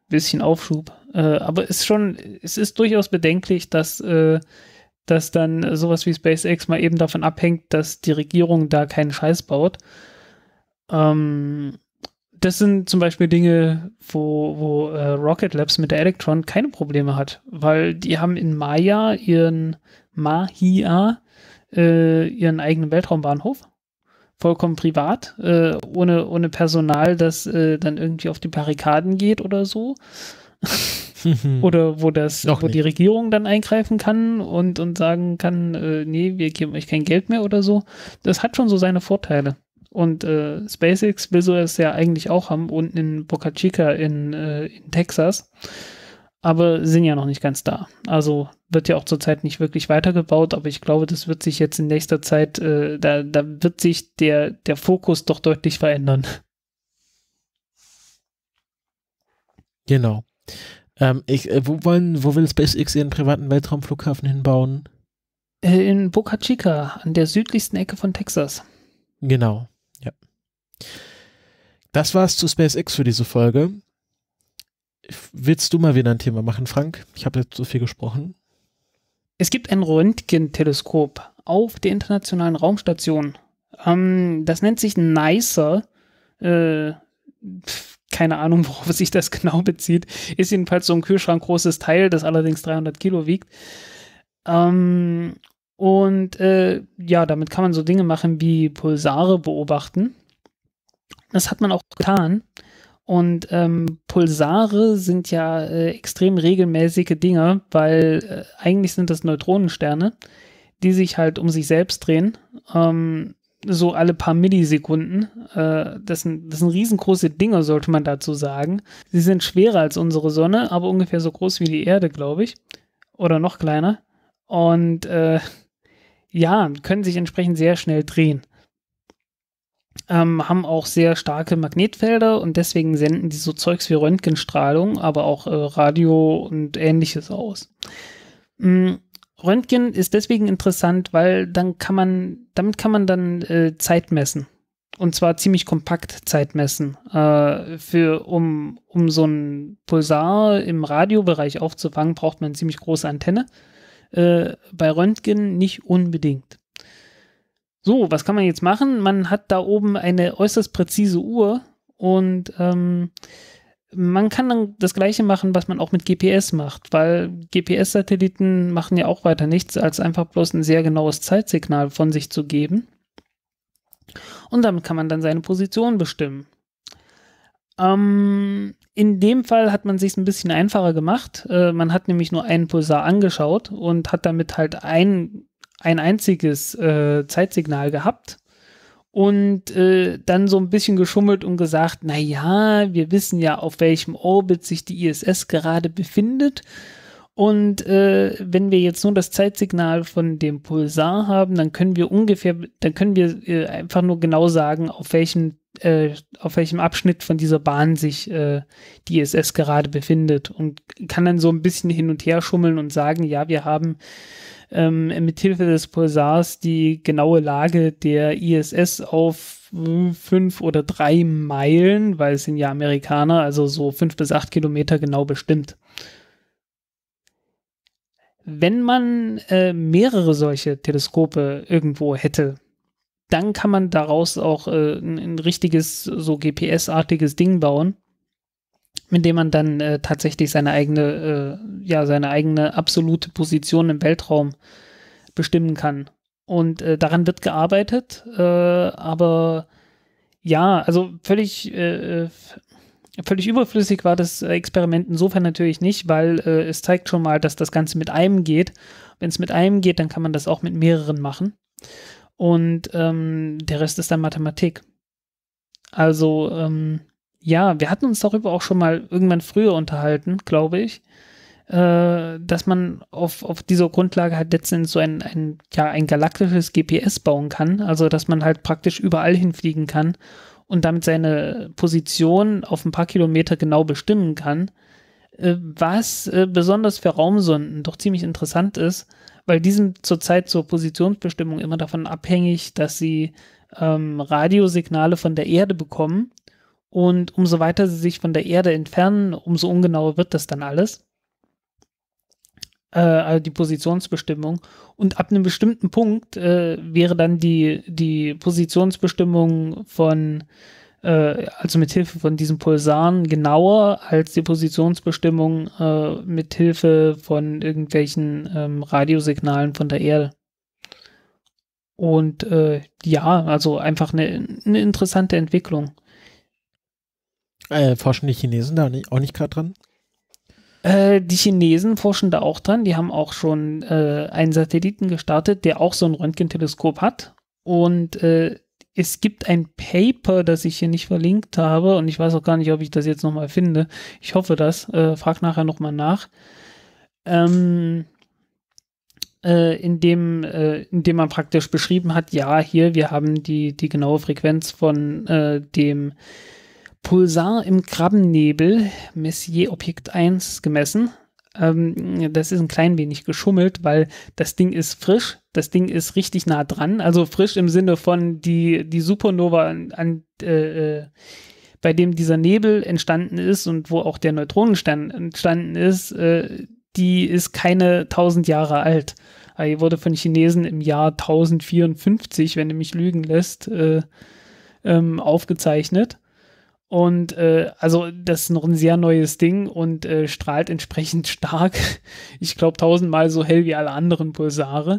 bisschen Aufschub. Äh, aber ist schon, es ist durchaus bedenklich, dass, äh, dass dann sowas wie SpaceX mal eben davon abhängt, dass die Regierung da keinen Scheiß baut. Ähm, das sind zum Beispiel Dinge, wo, wo äh, Rocket Labs mit der Electron keine Probleme hat, weil die haben in Maya ihren Mahia äh, ihren eigenen Weltraumbahnhof vollkommen privat, äh, ohne, ohne Personal, das äh, dann irgendwie auf die Barrikaden geht oder so. oder wo das, Noch wo nicht. die Regierung dann eingreifen kann und, und sagen kann, äh, nee, wir geben euch kein Geld mehr oder so. Das hat schon so seine Vorteile. Und äh, SpaceX will so es ja eigentlich auch haben, unten in Boca Chica in, äh, in Texas aber sind ja noch nicht ganz da. Also wird ja auch zurzeit nicht wirklich weitergebaut, aber ich glaube, das wird sich jetzt in nächster Zeit, äh, da, da wird sich der, der Fokus doch deutlich verändern.
Genau. Ähm, ich, äh, wo, wollen, wo will SpaceX ihren privaten Weltraumflughafen hinbauen? Äh, in
Boca Chica, an der südlichsten Ecke von Texas.
Genau, ja. Das war's zu SpaceX für diese Folge. Willst du mal wieder ein Thema machen, Frank? Ich habe jetzt so viel gesprochen.
Es gibt ein Röntgenteleskop auf der Internationalen Raumstation. Ähm, das nennt sich NICER. Äh, keine Ahnung, worauf sich das genau bezieht. Ist jedenfalls so ein Kühlschrank großes Teil, das allerdings 300 Kilo wiegt. Ähm, und äh, ja, damit kann man so Dinge machen wie Pulsare beobachten. Das hat man auch getan. Und ähm, Pulsare sind ja äh, extrem regelmäßige Dinge, weil äh, eigentlich sind das Neutronensterne, die sich halt um sich selbst drehen. Ähm, so alle paar Millisekunden. Äh, das, sind, das sind riesengroße Dinger, sollte man dazu sagen. Sie sind schwerer als unsere Sonne, aber ungefähr so groß wie die Erde, glaube ich. Oder noch kleiner. Und äh, ja, können sich entsprechend sehr schnell drehen ähm, haben auch sehr starke Magnetfelder und deswegen senden die so Zeugs wie Röntgenstrahlung, aber auch äh, Radio und ähnliches aus. Mhm. Röntgen ist deswegen interessant, weil dann kann man, damit kann man dann äh, Zeit messen. Und zwar ziemlich kompakt Zeit messen. Äh, für, um, um so ein Pulsar im Radiobereich aufzufangen, braucht man eine ziemlich große Antenne. Äh, bei Röntgen nicht unbedingt. So, was kann man jetzt machen? Man hat da oben eine äußerst präzise Uhr und ähm, man kann dann das Gleiche machen, was man auch mit GPS macht, weil GPS-Satelliten machen ja auch weiter nichts, als einfach bloß ein sehr genaues Zeitsignal von sich zu geben. Und damit kann man dann seine Position bestimmen. Ähm, in dem Fall hat man sich ein bisschen einfacher gemacht. Äh, man hat nämlich nur einen Pulsar angeschaut und hat damit halt einen ein einziges äh, Zeitsignal gehabt und äh, dann so ein bisschen geschummelt und gesagt, na ja, wir wissen ja, auf welchem Orbit sich die ISS gerade befindet. Und äh, wenn wir jetzt nur das Zeitsignal von dem Pulsar haben, dann können wir ungefähr, dann können wir äh, einfach nur genau sagen, auf welchen, äh, auf welchem Abschnitt von dieser Bahn sich äh, die ISS gerade befindet und kann dann so ein bisschen hin und her schummeln und sagen, ja, wir haben ähm, mithilfe des Pulsars die genaue Lage der ISS auf hm, fünf oder drei Meilen, weil es sind ja Amerikaner, also so fünf bis acht Kilometer genau bestimmt. Wenn man äh, mehrere solche Teleskope irgendwo hätte, dann kann man daraus auch äh, ein, ein richtiges, so GPS-artiges Ding bauen mit dem man dann äh, tatsächlich seine eigene, äh, ja, seine eigene absolute Position im Weltraum bestimmen kann. Und äh, daran wird gearbeitet, äh, aber ja, also völlig, äh, völlig überflüssig war das Experiment insofern natürlich nicht, weil äh, es zeigt schon mal, dass das Ganze mit einem geht. Wenn es mit einem geht, dann kann man das auch mit mehreren machen. Und ähm, der Rest ist dann Mathematik. Also, ähm, ja, wir hatten uns darüber auch schon mal irgendwann früher unterhalten, glaube ich, äh, dass man auf, auf dieser Grundlage halt letztendlich so ein, ein, ja, ein galaktisches GPS bauen kann. Also, dass man halt praktisch überall hinfliegen kann und damit seine Position auf ein paar Kilometer genau bestimmen kann. Äh, was äh, besonders für Raumsonden doch ziemlich interessant ist, weil die sind zurzeit zur Positionsbestimmung immer davon abhängig, dass sie ähm, Radiosignale von der Erde bekommen und umso weiter sie sich von der Erde entfernen, umso ungenauer wird das dann alles. Äh, also die Positionsbestimmung. Und ab einem bestimmten Punkt äh, wäre dann die, die Positionsbestimmung von, äh, also mit Hilfe von diesen Pulsaren, genauer als die Positionsbestimmung äh, mit Hilfe von irgendwelchen ähm, Radiosignalen von der Erde. Und äh, ja, also einfach eine, eine interessante Entwicklung.
Äh, forschen die Chinesen da nicht, auch nicht gerade dran?
Äh, die Chinesen forschen da auch dran. Die haben auch schon äh, einen Satelliten gestartet, der auch so ein Röntgenteleskop hat. Und äh, es gibt ein Paper, das ich hier nicht verlinkt habe. Und ich weiß auch gar nicht, ob ich das jetzt nochmal finde. Ich hoffe das. Äh, frag nachher nochmal nach. Ähm, in dem, in dem man praktisch beschrieben hat, ja, hier, wir haben die, die genaue Frequenz von äh, dem Pulsar im Krabbennebel, Messier Objekt 1 gemessen. Ähm, das ist ein klein wenig geschummelt, weil das Ding ist frisch, das Ding ist richtig nah dran, also frisch im Sinne von die, die Supernova an, an äh, äh bei dem dieser Nebel entstanden ist und wo auch der Neutronenstern entstanden ist, äh, die ist keine 1000 Jahre alt. Äh, die wurde von Chinesen im Jahr 1054, wenn du mich lügen lässt, äh, ähm, aufgezeichnet. Und äh, also das ist noch ein sehr neues Ding und äh, strahlt entsprechend stark. Ich glaube tausendmal so hell wie alle anderen Pulsare.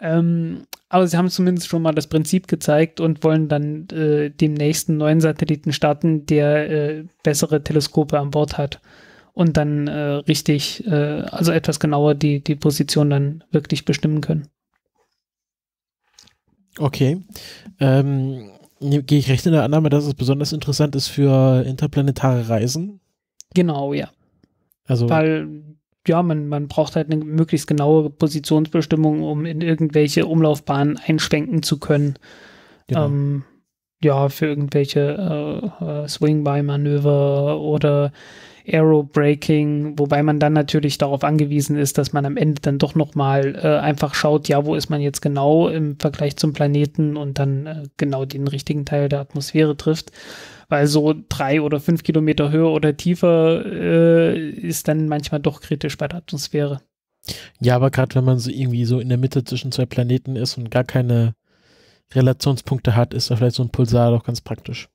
Ähm, aber sie haben zumindest schon mal das Prinzip gezeigt und wollen dann äh, dem nächsten neuen Satelliten starten, der äh, bessere Teleskope an Bord hat und dann äh, richtig, äh, also etwas genauer die, die Position dann wirklich bestimmen können.
Okay. Ähm Ne, Gehe ich recht in der Annahme, dass es besonders interessant ist für interplanetare Reisen? Genau, ja. Also
Weil, ja, man, man braucht halt eine möglichst genaue Positionsbestimmung, um in irgendwelche Umlaufbahnen einschwenken zu können. Genau. Ähm, ja, für irgendwelche äh, äh Swing-by-Manöver oder aero Aerobraking, wobei man dann natürlich darauf angewiesen ist, dass man am Ende dann doch nochmal äh, einfach schaut, ja, wo ist man jetzt genau im Vergleich zum Planeten und dann äh, genau den richtigen Teil der Atmosphäre trifft. Weil so drei oder fünf Kilometer höher oder tiefer äh, ist dann manchmal doch kritisch bei der Atmosphäre.
Ja, aber gerade wenn man so irgendwie so in der Mitte zwischen zwei Planeten ist und gar keine Relationspunkte hat, ist da vielleicht so ein Pulsar doch ganz praktisch.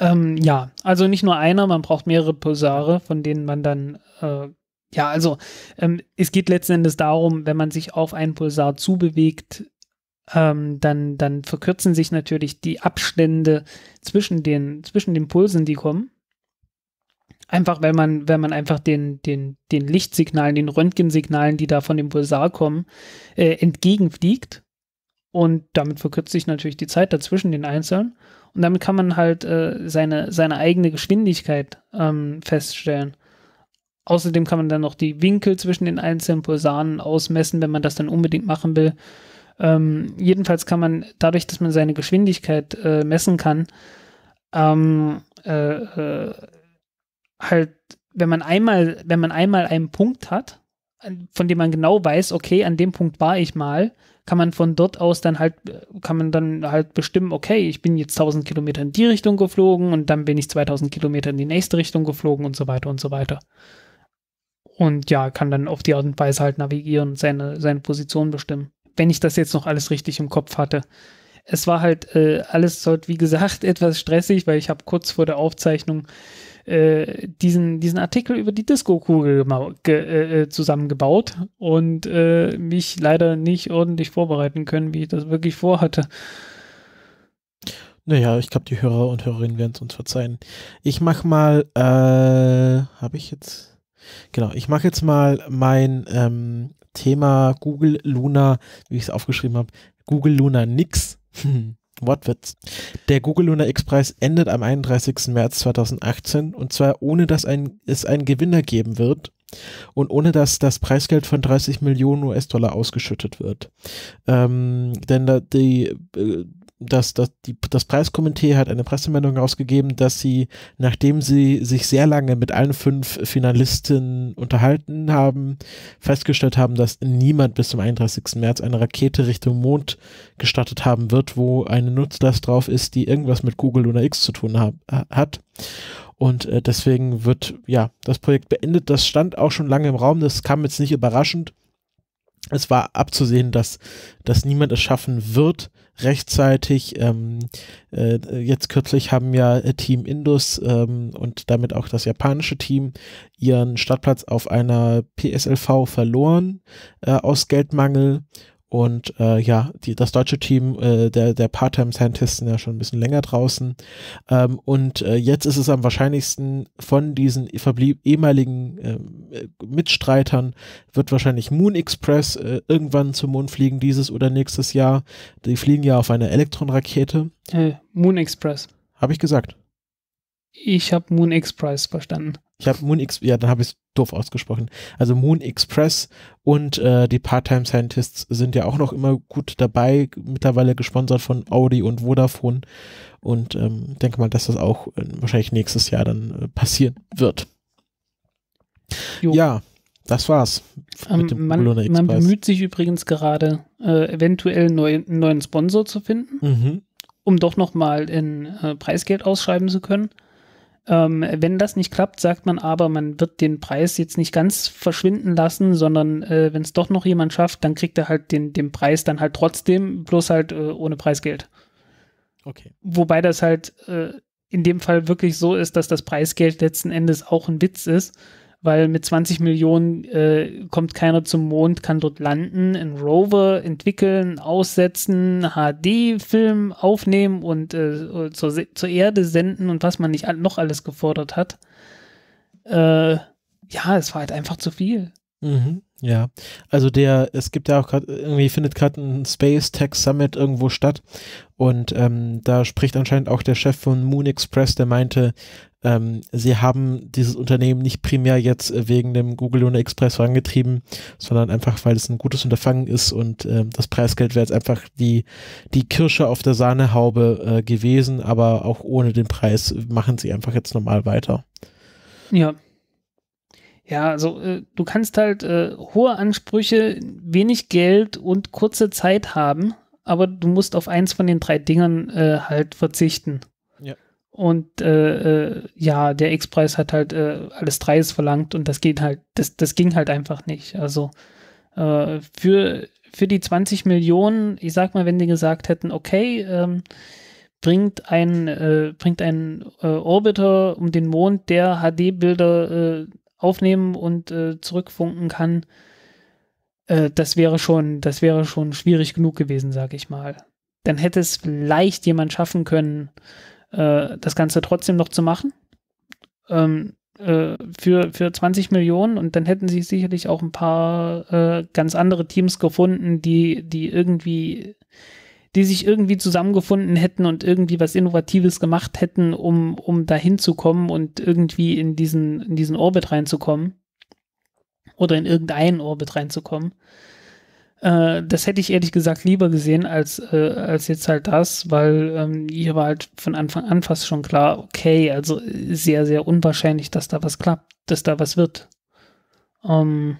Ähm, ja, also nicht nur einer, man braucht mehrere Pulsare, von denen man dann äh, ja, also ähm, es geht letzten Endes darum, wenn man sich auf einen Pulsar zubewegt, ähm, dann, dann verkürzen sich natürlich die Abstände zwischen den, zwischen den Pulsen, die kommen. Einfach weil man, wenn man einfach den, den, den Lichtsignalen, den Röntgensignalen, die da von dem Pulsar kommen, äh, entgegenfliegt und damit verkürzt sich natürlich die Zeit dazwischen den Einzelnen. Und damit kann man halt äh, seine, seine eigene Geschwindigkeit ähm, feststellen. Außerdem kann man dann noch die Winkel zwischen den einzelnen Pulsaren ausmessen, wenn man das dann unbedingt machen will. Ähm, jedenfalls kann man dadurch, dass man seine Geschwindigkeit äh, messen kann, ähm, äh, äh, halt, wenn man einmal, wenn man einmal einen Punkt hat, von dem man genau weiß, okay, an dem Punkt war ich mal, kann man von dort aus dann halt, kann man dann halt bestimmen, okay, ich bin jetzt 1000 Kilometer in die Richtung geflogen und dann bin ich 2000 Kilometer in die nächste Richtung geflogen und so weiter und so weiter. Und ja, kann dann auf die Art und Weise halt navigieren seine, seine Position bestimmen. Wenn ich das jetzt noch alles richtig im Kopf hatte. Es war halt äh, alles, halt, wie gesagt, etwas stressig, weil ich habe kurz vor der Aufzeichnung äh, äh, diesen, diesen Artikel über die Disco-Kugel äh, äh, zusammengebaut und äh, mich leider nicht ordentlich vorbereiten
können, wie ich das wirklich vorhatte. Naja, ich glaube, die Hörer und Hörerinnen werden es uns verzeihen. Ich mache mal, äh, habe ich jetzt, genau, ich mache jetzt mal mein ähm, Thema Google Luna, wie ich es aufgeschrieben habe, Google Luna Nix. Wortwitz. Der Google Lunar X-Preis endet am 31. März 2018 und zwar ohne, dass ein, es einen Gewinner geben wird und ohne, dass das Preisgeld von 30 Millionen US-Dollar ausgeschüttet wird. Ähm, denn da, die, äh, dass das, die, das Preiskomitee hat eine Pressemeldung rausgegeben, dass sie, nachdem sie sich sehr lange mit allen fünf Finalisten unterhalten haben, festgestellt haben, dass niemand bis zum 31. März eine Rakete Richtung Mond gestartet haben wird, wo eine Nutzlast drauf ist, die irgendwas mit Google Luna X zu tun hab, hat. Und äh, deswegen wird, ja, das Projekt beendet. Das stand auch schon lange im Raum. Das kam jetzt nicht überraschend. Es war abzusehen, dass, dass niemand es schaffen wird rechtzeitig. Ähm, äh, jetzt kürzlich haben ja Team Indus ähm, und damit auch das japanische Team ihren Startplatz auf einer PSLV verloren äh, aus Geldmangel. Und äh, ja, die, das deutsche Team äh, der, der part time scientists sind ja schon ein bisschen länger draußen. Ähm, und äh, jetzt ist es am wahrscheinlichsten von diesen verblieb ehemaligen äh, äh Mitstreitern wird wahrscheinlich Moon Express äh, irgendwann zum Mond fliegen, dieses oder nächstes Jahr. Die fliegen ja auf einer Elektron-Rakete. Äh, Moon Express. Habe ich gesagt. Ich habe Moon Express verstanden. Ich habe Moon Ex ja, dann habe ich es doof ausgesprochen. Also Moon Express und äh, die Part-Time Scientists sind ja auch noch immer gut dabei, mittlerweile gesponsert von Audi und Vodafone. Und ähm, denke mal, dass das auch äh, wahrscheinlich nächstes Jahr dann äh, passieren wird. Jo. Ja, das war's. Ähm, man, man, bemüht
sich übrigens gerade, äh, eventuell neu, einen neuen Sponsor zu finden, mhm. um doch nochmal in äh, Preisgeld ausschreiben zu können. Ähm, wenn das nicht klappt, sagt man aber, man wird den Preis jetzt nicht ganz verschwinden lassen, sondern äh, wenn es doch noch jemand schafft, dann kriegt er halt den, den Preis dann halt trotzdem, bloß halt äh, ohne Preisgeld. Okay. Wobei das halt äh, in dem Fall wirklich so ist, dass das Preisgeld letzten Endes auch ein Witz ist, weil mit 20 Millionen äh, kommt keiner zum Mond, kann dort landen, einen Rover entwickeln, aussetzen, HD-Film aufnehmen und äh, zur, zur, Erde senden und was man nicht noch alles gefordert hat. Äh, ja, es war halt einfach
zu viel. Mhm, ja, also der, es gibt ja auch gerade, irgendwie findet gerade ein Space Tech Summit irgendwo statt und ähm, da spricht anscheinend auch der Chef von Moon Express, der meinte, ähm, sie haben dieses Unternehmen nicht primär jetzt wegen dem Google Lunar Express vorangetrieben, sondern einfach, weil es ein gutes Unterfangen ist und ähm, das Preisgeld wäre jetzt einfach die, die Kirsche auf der Sahnehaube äh, gewesen, aber auch ohne den Preis machen sie einfach jetzt normal weiter.
Ja, ja, also äh, du kannst halt äh, hohe Ansprüche, wenig Geld und kurze Zeit haben, aber du musst auf eins von den drei Dingern äh, halt verzichten. Ja. Und äh, äh, ja, der X-Preis hat halt äh, alles Dreies verlangt und das geht halt, das, das ging halt einfach nicht. Also für, für die 20 Millionen, ich sag mal, wenn die gesagt hätten, okay, ähm, bringt ein, äh, bringt ein äh, Orbiter um den Mond, der HD-Bilder äh, aufnehmen und äh, zurückfunken kann, äh, das wäre schon, das wäre schon schwierig genug gewesen, sag ich mal. Dann hätte es vielleicht jemand schaffen können, äh, das Ganze trotzdem noch zu machen. Ähm, äh, für, für 20 Millionen und dann hätten sie sicherlich auch ein paar äh, ganz andere Teams gefunden, die, die irgendwie die sich irgendwie zusammengefunden hätten und irgendwie was Innovatives gemacht hätten, um, um da hinzukommen und irgendwie in diesen, in diesen Orbit reinzukommen. Oder in irgendeinen Orbit reinzukommen. Äh, das hätte ich ehrlich gesagt lieber gesehen als, äh, als jetzt halt das, weil ähm, hier war halt von Anfang an fast schon klar, okay, also sehr, sehr unwahrscheinlich, dass da was klappt, dass da was wird. Ähm,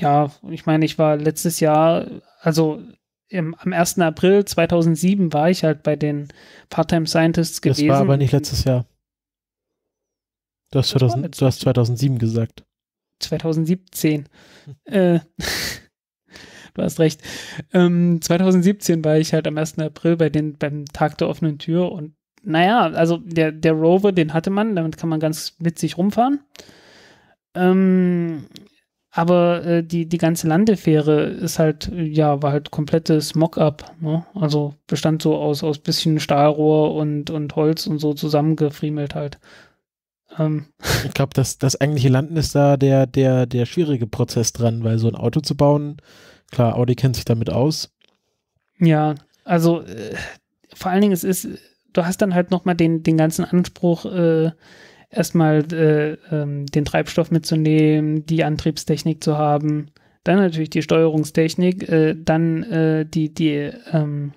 ja, ich meine, ich war letztes Jahr, also im, am 1. April 2007 war ich halt bei den Part-Time Scientists gewesen. Das war aber nicht letztes
Jahr. Du hast, 2000, du hast 2007 gesagt.
2017. Hm. Äh, du hast recht. Ähm, 2017 war ich halt am 1. April bei den, beim Tag der offenen Tür und naja, also der, der Rover, den hatte man, damit kann man ganz witzig rumfahren. Ähm, aber äh, die, die ganze Landefähre ist halt, ja, war halt komplettes Mock-up. Ne? Also bestand so aus, aus bisschen Stahlrohr und, und Holz und so
zusammengefriemelt halt. Ähm. Ich glaube, das, das eigentliche Landen ist da der, der, der schwierige Prozess dran, weil so ein Auto zu bauen, klar, Audi kennt sich damit aus.
Ja, also äh, vor allen Dingen, es ist, du hast dann halt nochmal den, den ganzen Anspruch, äh, erstmal äh, ähm, den Treibstoff mitzunehmen, die Antriebstechnik zu haben, dann natürlich die Steuerungstechnik, äh, dann äh, die, die, ähm,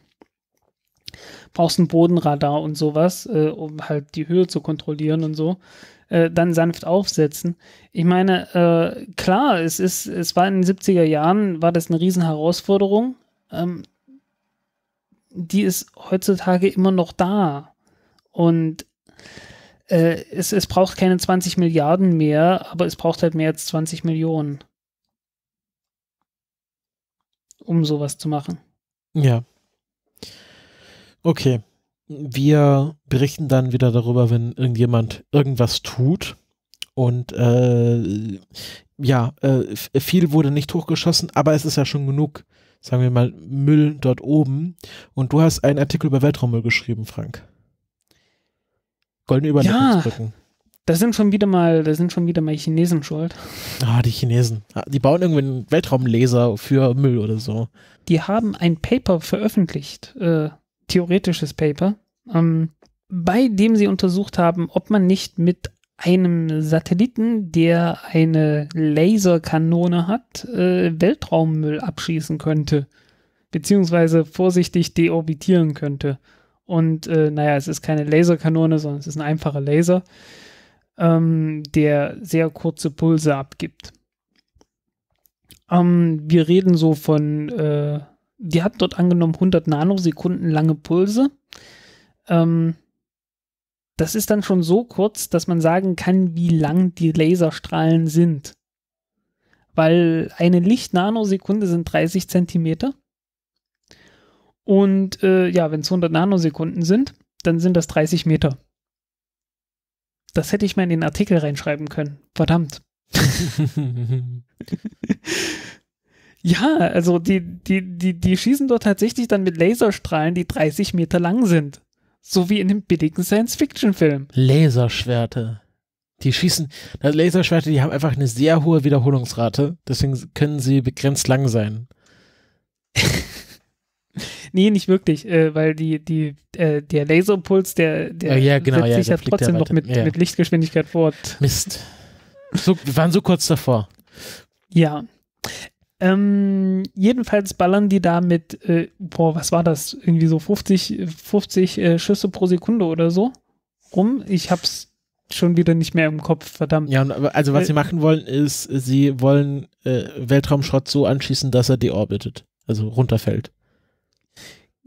brauchst ein Bodenradar und sowas, äh, um halt die Höhe zu kontrollieren und so. Äh, dann sanft aufsetzen. Ich meine, äh, klar, es ist, es war in den 70er Jahren, war das eine riesen Herausforderung. Ähm, die ist heutzutage immer noch da. Und äh, es, es braucht keine 20 Milliarden mehr, aber es braucht halt mehr als 20 Millionen, um sowas zu machen.
Ja. Okay. Wir berichten dann wieder darüber, wenn irgendjemand irgendwas tut. Und äh, ja, äh, viel wurde nicht hochgeschossen, aber es ist ja schon genug, sagen wir mal, Müll dort oben. Und du hast einen Artikel über Weltraummüll geschrieben, Frank. Goldene Übernachtungsbrücken. Ja. Das sind schon wieder mal, das sind schon wieder mal Chinesen schuld. Ah, die Chinesen. Ah, die bauen irgendwie einen Weltraumlaser für Müll oder so.
Die haben ein Paper veröffentlicht, äh, theoretisches Paper, ähm, bei dem sie untersucht haben, ob man nicht mit einem Satelliten, der eine Laserkanone hat, äh, Weltraummüll abschießen könnte. Beziehungsweise vorsichtig deorbitieren könnte. Und äh, naja, es ist keine Laserkanone, sondern es ist ein einfacher Laser, ähm, der sehr kurze Pulse abgibt. Ähm, wir reden so von, äh, die hat dort angenommen 100 Nanosekunden lange Pulse. Ähm, das ist dann schon so kurz, dass man sagen kann, wie lang die Laserstrahlen sind. Weil eine Lichtnanosekunde sind 30 Zentimeter und äh, ja, wenn es 100 Nanosekunden sind, dann sind das 30 Meter. Das hätte ich mal in den Artikel reinschreiben können. Verdammt. ja, also die, die, die, die schießen dort tatsächlich dann mit Laserstrahlen, die 30 Meter lang sind. So wie in dem billigen Science-Fiction-Film.
Laserschwerte. Die schießen, Laserschwerte, die haben einfach eine sehr hohe Wiederholungsrate, deswegen können sie begrenzt lang sein.
Nee, nicht wirklich, äh, weil die, die, äh, der Laserpuls, der, der äh, genau, ja, ja, genau, setzt sich ja, trotzdem noch mit, mit Lichtgeschwindigkeit fort.
Mist. So, wir waren so kurz davor.
Ja. Ähm, jedenfalls ballern die da mit, äh, boah, was war das? Irgendwie so 50, 50 äh, Schüsse pro Sekunde oder so rum. Ich hab's schon wieder nicht mehr im Kopf, verdammt. Ja, also was äh, sie machen
wollen, ist, sie wollen äh, Weltraumschrott so anschießen, dass er deorbitet, also runterfällt.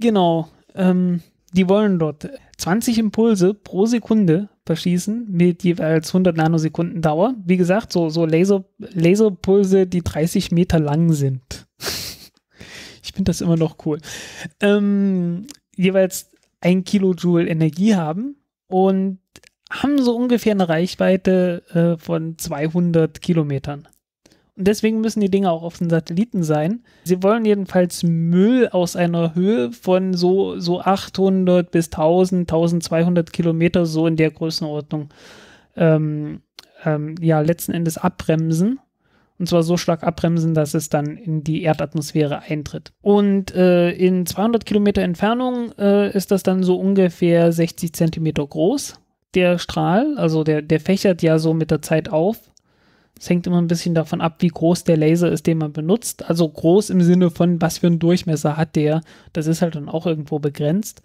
Genau. Ähm, die wollen dort 20 Impulse pro Sekunde verschießen mit jeweils 100 Nanosekunden Dauer. Wie gesagt, so, so Laser, Laserpulse, die 30 Meter lang sind. ich finde das immer noch cool. Ähm, jeweils ein Kilojoule Energie haben und haben so ungefähr eine Reichweite äh, von 200 Kilometern. Und deswegen müssen die Dinge auch auf den Satelliten sein. Sie wollen jedenfalls Müll aus einer Höhe von so, so 800 bis 1000, 1200 Kilometer, so in der Größenordnung, ähm, ähm, ja, letzten Endes abbremsen. Und zwar so stark abbremsen, dass es dann in die Erdatmosphäre eintritt. Und äh, in 200 Kilometer Entfernung äh, ist das dann so ungefähr 60 Zentimeter groß, der Strahl. Also der, der fächert ja so mit der Zeit auf. Es hängt immer ein bisschen davon ab, wie groß der Laser ist, den man benutzt. Also groß im Sinne von, was für einen Durchmesser hat der. Das ist halt dann auch irgendwo begrenzt.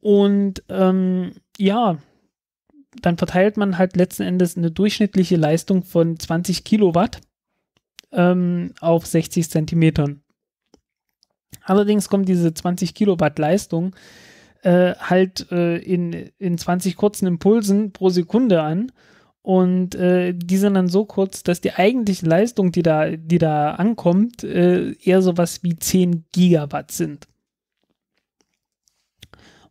Und ähm, ja, dann verteilt man halt letzten Endes eine durchschnittliche Leistung von 20 Kilowatt ähm, auf 60 Zentimetern. Allerdings kommt diese 20 Kilowatt Leistung äh, halt äh, in, in 20 kurzen Impulsen pro Sekunde an und äh, die sind dann so kurz, dass die eigentliche Leistung, die da, die da ankommt, äh, eher sowas wie 10 Gigawatt sind.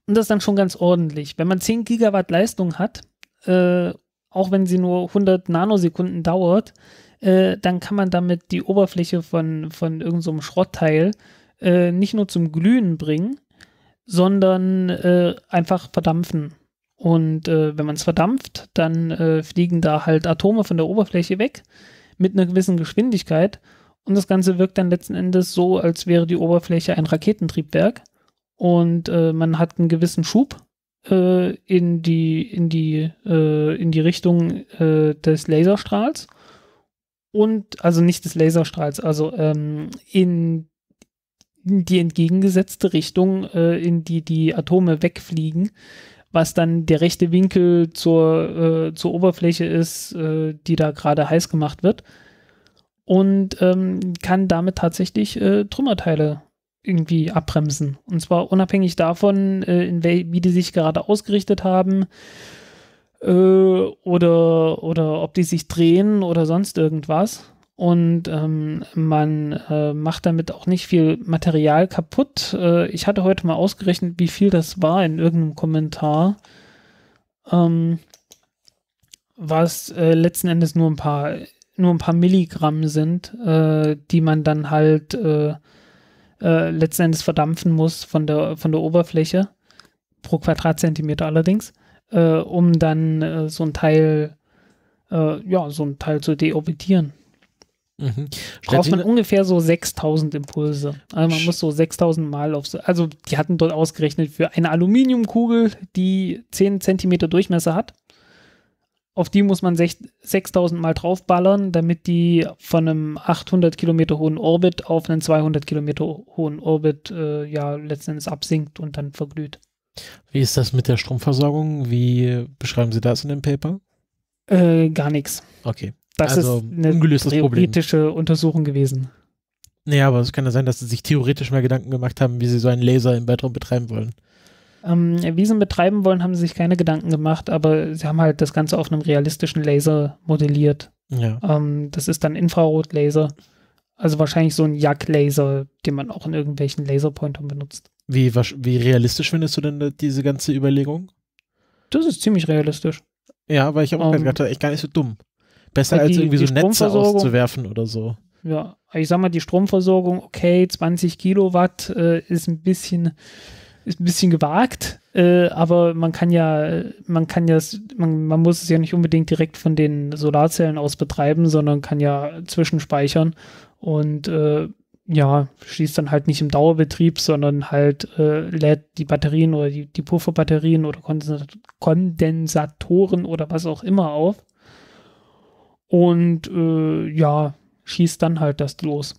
Und das ist dann schon ganz ordentlich. Wenn man 10 Gigawatt Leistung hat, äh, auch wenn sie nur 100 Nanosekunden dauert, äh, dann kann man damit die Oberfläche von, von irgendeinem so Schrottteil äh, nicht nur zum Glühen bringen, sondern äh, einfach verdampfen. Und äh, wenn man es verdampft, dann äh, fliegen da halt Atome von der Oberfläche weg mit einer gewissen Geschwindigkeit. Und das Ganze wirkt dann letzten Endes so, als wäre die Oberfläche ein Raketentriebwerk. Und äh, man hat einen gewissen Schub äh, in die, in die, äh, in die Richtung äh, des Laserstrahls. Und, also nicht des Laserstrahls, also ähm, in die entgegengesetzte Richtung, in die die Atome wegfliegen was dann der rechte Winkel zur, äh, zur Oberfläche ist, äh, die da gerade heiß gemacht wird. Und ähm, kann damit tatsächlich äh, Trümmerteile irgendwie abbremsen. Und zwar unabhängig davon, äh, in wie die sich gerade ausgerichtet haben äh, oder, oder ob die sich drehen oder sonst irgendwas und ähm, man äh, macht damit auch nicht viel Material kaputt. Äh, ich hatte heute mal ausgerechnet, wie viel das war in irgendeinem Kommentar. Ähm, war äh, letzten Endes nur ein paar, nur ein paar Milligramm sind, äh, die man dann halt äh, äh, letzten Endes verdampfen muss von der, von der Oberfläche, pro Quadratzentimeter allerdings, um dann so ein Teil, ja, so ein Teil zu deorbitieren.
Mhm. Braucht man
ungefähr so 6000 Impulse. Also man muss so 6000 Mal auf. So, also, die hatten dort ausgerechnet für eine Aluminiumkugel, die 10 cm Durchmesser hat. Auf die muss man 6000 Mal draufballern, damit die von einem 800 Kilometer hohen Orbit auf einen 200 Kilometer hohen Orbit äh, ja letztendlich absinkt und dann verglüht.
Wie ist das mit der Stromversorgung? Wie beschreiben Sie das in dem Paper?
Äh, gar nichts. Okay das also ist eine ungelöstes theoretische Problem. Untersuchung gewesen.
Naja, aber es kann ja sein, dass sie sich theoretisch mal Gedanken gemacht haben, wie sie so einen Laser im Weltraum betreiben wollen.
Ähm, wie sie ihn betreiben wollen, haben sie sich keine Gedanken gemacht, aber sie haben halt das Ganze auf einem realistischen Laser modelliert. Ja. Ähm, das ist dann Infrarotlaser. Also wahrscheinlich so ein Jack-Laser, den man auch in irgendwelchen Laserpointern
benutzt. Wie, wie realistisch findest du denn diese ganze Überlegung? Das ist ziemlich realistisch. Ja, aber ich habe auch um, ähm, gedacht habe, echt gar nicht so dumm. Besser halt die, als irgendwie so Netze auszuwerfen oder so.
Ja, ich sag mal, die Stromversorgung, okay, 20 Kilowatt äh, ist ein bisschen ist ein bisschen gewagt, äh, aber man kann ja, man kann ja, man, man, muss es ja nicht unbedingt direkt von den Solarzellen aus betreiben, sondern kann ja zwischenspeichern und äh, ja, schließt dann halt nicht im Dauerbetrieb, sondern halt äh, lädt die Batterien oder die, die Pufferbatterien oder Kondensatoren oder was auch immer auf und äh, ja, schießt dann halt das los.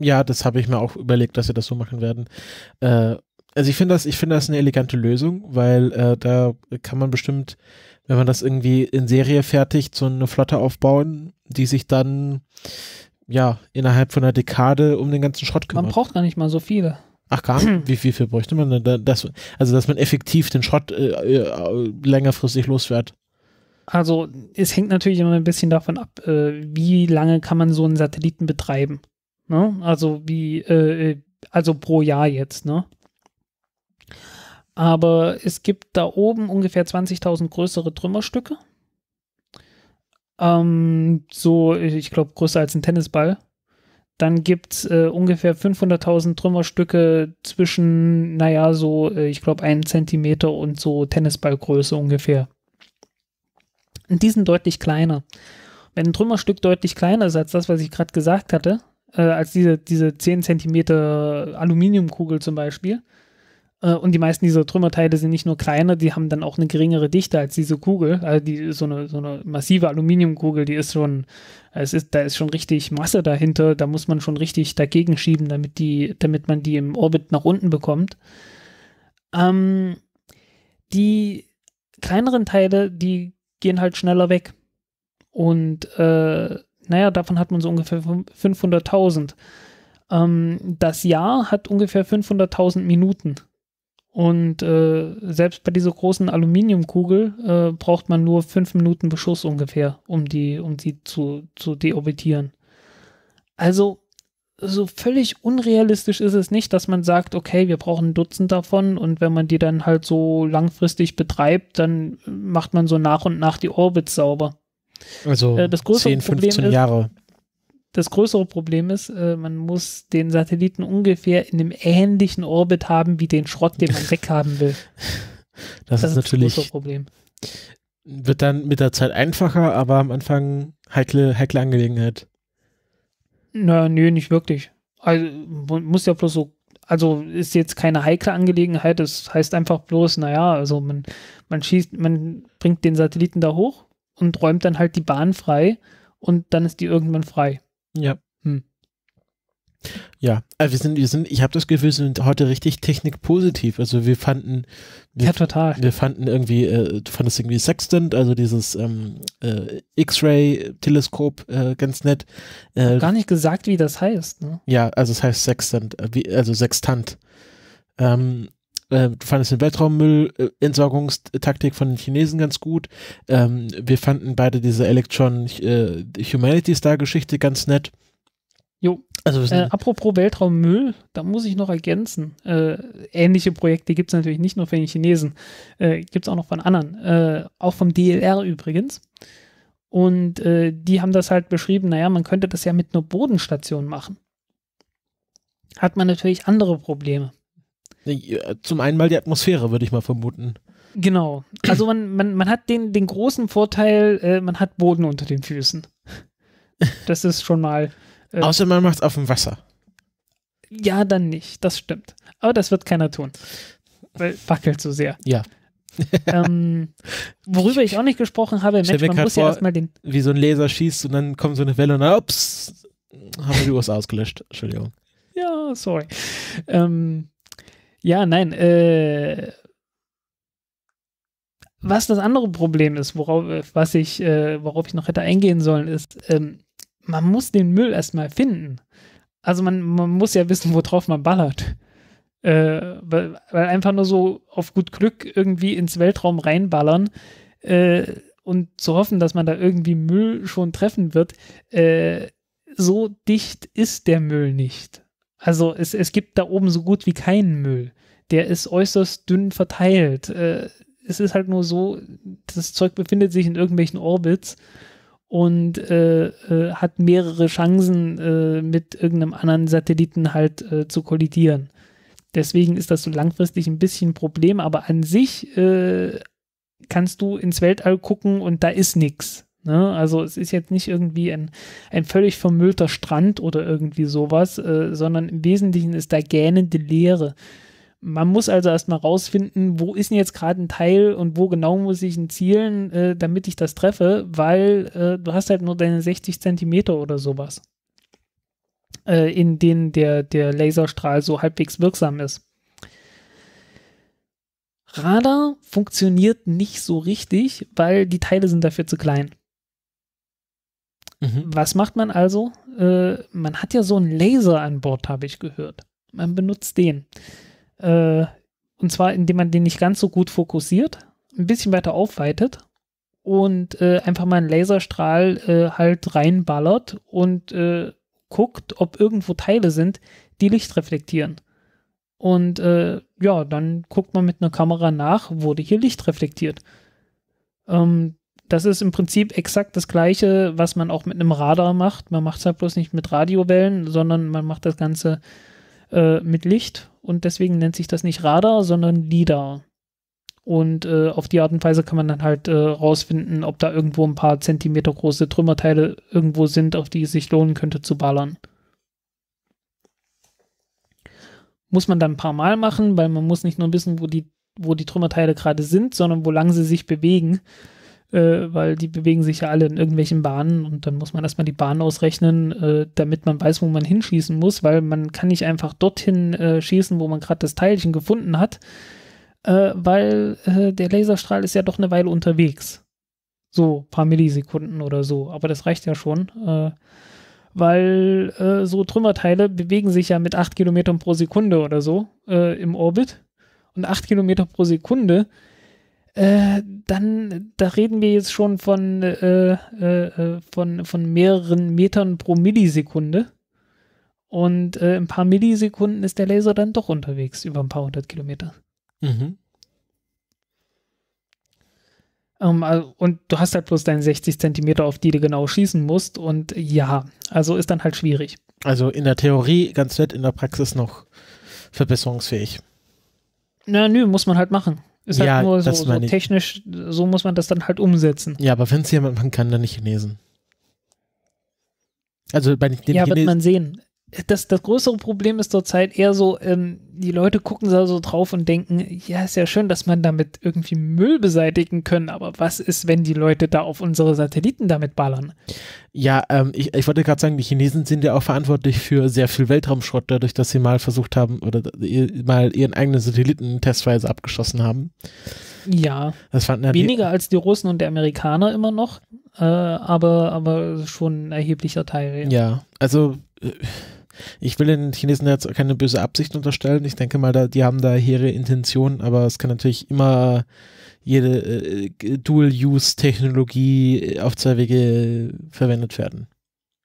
Ja, das habe ich mir auch überlegt, dass wir das so machen werden. Äh, also ich finde das, ich finde das eine elegante Lösung, weil äh, da kann man bestimmt, wenn man das irgendwie in Serie fertigt, so eine Flotte aufbauen, die sich dann ja innerhalb von einer Dekade um den ganzen Schrott kümmert. Man braucht gar nicht mal so viele. Ach gar nicht? Wie, wie viel bräuchte man denn? Da, also dass man effektiv den Schrott äh, äh, längerfristig loswert. Also es hängt natürlich immer ein bisschen davon ab, äh,
wie lange kann man so einen Satelliten betreiben. Ne? Also wie, äh, also pro Jahr jetzt, ne? Aber es gibt da oben ungefähr 20.000 größere Trümmerstücke. Ähm, so, ich glaube, größer als ein Tennisball. Dann gibt es äh, ungefähr 500.000 Trümmerstücke zwischen, naja, so, äh, ich glaube, einen Zentimeter und so Tennisballgröße ungefähr die sind deutlich kleiner. Wenn ein Trümmerstück deutlich kleiner ist als das, was ich gerade gesagt hatte, äh, als diese, diese 10 cm Aluminiumkugel zum Beispiel, äh, und die meisten dieser Trümmerteile sind nicht nur kleiner, die haben dann auch eine geringere Dichte als diese Kugel. Also die, so, eine, so eine massive Aluminiumkugel, die ist schon, es ist, da ist schon richtig Masse dahinter, da muss man schon richtig dagegen schieben, damit, die, damit man die im Orbit nach unten bekommt. Ähm, die kleineren Teile, die gehen halt schneller weg. Und äh, naja, davon hat man so ungefähr 500.000. Ähm, das Jahr hat ungefähr 500.000 Minuten. Und äh, selbst bei dieser großen Aluminiumkugel äh, braucht man nur fünf Minuten Beschuss ungefähr, um die, um sie zu, zu deorbitieren. Also so völlig unrealistisch ist es nicht, dass man sagt, okay, wir brauchen ein Dutzend davon und wenn man die dann halt so langfristig betreibt, dann macht man so nach und nach die Orbits sauber. Also äh, das größere 10, 15 Problem Jahre. Ist, das größere Problem ist, äh, man muss den Satelliten ungefähr in einem ähnlichen Orbit haben wie den Schrott, den man weghaben will. Das, das ist, ist natürlich das Problem.
Wird dann mit der Zeit einfacher, aber am Anfang heikle, heikle Angelegenheit.
Na, nö, nicht wirklich. Also, muss ja bloß so, also ist jetzt keine heikle Angelegenheit, das heißt einfach bloß, naja, also man, man schießt, man bringt den Satelliten da hoch und räumt dann halt die Bahn frei und dann ist die irgendwann frei.
Ja. Hm. Ja, also wir sind, wir sind, ich habe das Gefühl, wir sind heute richtig technikpositiv. Also wir fanden, wir, ja, total. Wir fanden irgendwie, äh, du fandest irgendwie Sextant, also dieses ähm, äh, X-Ray-Teleskop äh, ganz nett. Äh, gar nicht gesagt, wie das heißt. Ne? Ja, also es heißt Sextant, äh, wie, also Sextant. Ähm, äh, du fandest den Weltraummüll-Entsorgungstaktik von den Chinesen ganz gut. Ähm, wir fanden beide diese Electron Humanities Star Geschichte ganz nett. Also äh,
apropos Weltraummüll, da muss ich noch ergänzen. Äh, ähnliche Projekte gibt es natürlich nicht nur von den Chinesen, äh, gibt es auch noch von anderen, äh, auch vom DLR übrigens. Und äh, die haben das halt beschrieben, naja, man könnte das ja mit einer Bodenstation machen. Hat man natürlich andere Probleme.
Äh, zum einen mal die Atmosphäre, würde ich mal vermuten.
Genau. Also man, man, man hat den, den großen Vorteil, äh, man hat Boden unter den Füßen. Das ist schon mal äh,
Außer man macht es auf
dem Wasser. Ja, dann nicht. Das stimmt. Aber das wird keiner tun. Weil wackelt so sehr. Ja. ähm, worüber ich auch nicht gesprochen habe, Mensch, man muss vor, ja erstmal den.
Wie so ein Laser schießt und dann kommt so eine Welle und dann, ups, haben wir die USA ausgelöscht. Entschuldigung.
Ja, sorry. Ähm, ja, nein. Äh, was das andere Problem ist, worauf, äh, was ich, äh, worauf ich noch hätte eingehen sollen, ist, ähm, man muss den Müll erstmal finden. Also man, man muss ja wissen, worauf man ballert. Äh, weil, weil, einfach nur so auf gut Glück irgendwie ins Weltraum reinballern äh, und zu hoffen, dass man da irgendwie Müll schon treffen wird, äh, so dicht ist der Müll nicht. Also es, es gibt da oben so gut wie keinen Müll. Der ist äußerst dünn verteilt. Äh, es ist halt nur so, das Zeug befindet sich in irgendwelchen Orbits und äh, äh, hat mehrere Chancen, äh, mit irgendeinem anderen Satelliten halt äh, zu kollidieren. Deswegen ist das so langfristig ein bisschen ein Problem, aber an sich äh, kannst du ins Weltall gucken und da ist nichts. Ne? Also es ist jetzt nicht irgendwie ein, ein völlig vermüllter Strand oder irgendwie sowas, äh, sondern im Wesentlichen ist da gähnende Leere. Man muss also erstmal rausfinden, wo ist denn jetzt gerade ein Teil und wo genau muss ich ihn zielen, äh, damit ich das treffe, weil äh, du hast halt nur deine 60 Zentimeter oder sowas, äh, in denen der, der Laserstrahl so halbwegs wirksam ist. Radar funktioniert nicht so richtig, weil die Teile sind dafür zu klein. Mhm. Was macht man also? Äh, man hat ja so einen Laser an Bord, habe ich gehört. Man benutzt den. Äh, und zwar, indem man den nicht ganz so gut fokussiert, ein bisschen weiter aufweitet und äh, einfach mal einen Laserstrahl äh, halt reinballert und äh, guckt, ob irgendwo Teile sind, die Licht reflektieren. Und äh, ja, dann guckt man mit einer Kamera nach, wurde hier Licht reflektiert. Ähm, das ist im Prinzip exakt das Gleiche, was man auch mit einem Radar macht. Man macht es halt bloß nicht mit Radiowellen, sondern man macht das Ganze äh, mit Licht und deswegen nennt sich das nicht Radar, sondern LIDAR. Und äh, auf die Art und Weise kann man dann halt äh, rausfinden, ob da irgendwo ein paar Zentimeter große Trümmerteile irgendwo sind, auf die es sich lohnen könnte zu ballern. Muss man dann ein paar Mal machen, weil man muss nicht nur wissen, wo die, wo die Trümmerteile gerade sind, sondern wo lang sie sich bewegen äh, weil die bewegen sich ja alle in irgendwelchen Bahnen und dann muss man erstmal die Bahn ausrechnen, äh, damit man weiß, wo man hinschießen muss, weil man kann nicht einfach dorthin äh, schießen, wo man gerade das Teilchen gefunden hat, äh, weil äh, der Laserstrahl ist ja doch eine Weile unterwegs. So, paar Millisekunden oder so, aber das reicht ja schon äh, weil äh, so Trümmerteile bewegen sich ja mit 8 Kilometern pro Sekunde oder so äh, im Orbit. Und 8 Kilometer pro Sekunde äh, dann, da reden wir jetzt schon von, äh, äh, äh, von, von mehreren Metern pro Millisekunde. Und äh, ein paar Millisekunden ist der Laser dann doch unterwegs über ein paar hundert Kilometer. Mhm. Um, ähm, und du hast halt bloß deinen 60 Zentimeter, auf die du genau schießen musst. Und ja, also ist dann halt schwierig.
Also in der Theorie ganz nett, in der Praxis noch verbesserungsfähig.
Na, nö, muss man halt machen. Ist halt ja, halt nur so, so technisch, so muss man das dann halt umsetzen.
Ja, aber wenn es jemand man kann, dann nicht Chinesen. Also bei den ja, Chinesen. Ja, wird man
sehen das, das größere Problem ist zurzeit eher so, ähm, die Leute gucken da so drauf und denken, ja, ist ja schön, dass man damit irgendwie Müll beseitigen können, aber was ist, wenn die Leute da auf unsere Satelliten damit ballern?
Ja, ähm, ich, ich wollte gerade sagen, die Chinesen sind ja auch verantwortlich für sehr viel Weltraumschrott, dadurch, dass sie mal versucht haben oder mal ihren eigenen Satelliten testweise abgeschossen haben. Ja, das fanden ja weniger
als die Russen und die Amerikaner immer noch, äh, aber, aber schon ein erheblicher Teil. Ja, ja
also. Äh, ich will den Chinesen jetzt keine böse Absicht unterstellen. Ich denke mal, da, die haben da ihre Intention, aber es kann natürlich immer jede äh, Dual-Use-Technologie äh, auf zwei Wege äh, verwendet werden.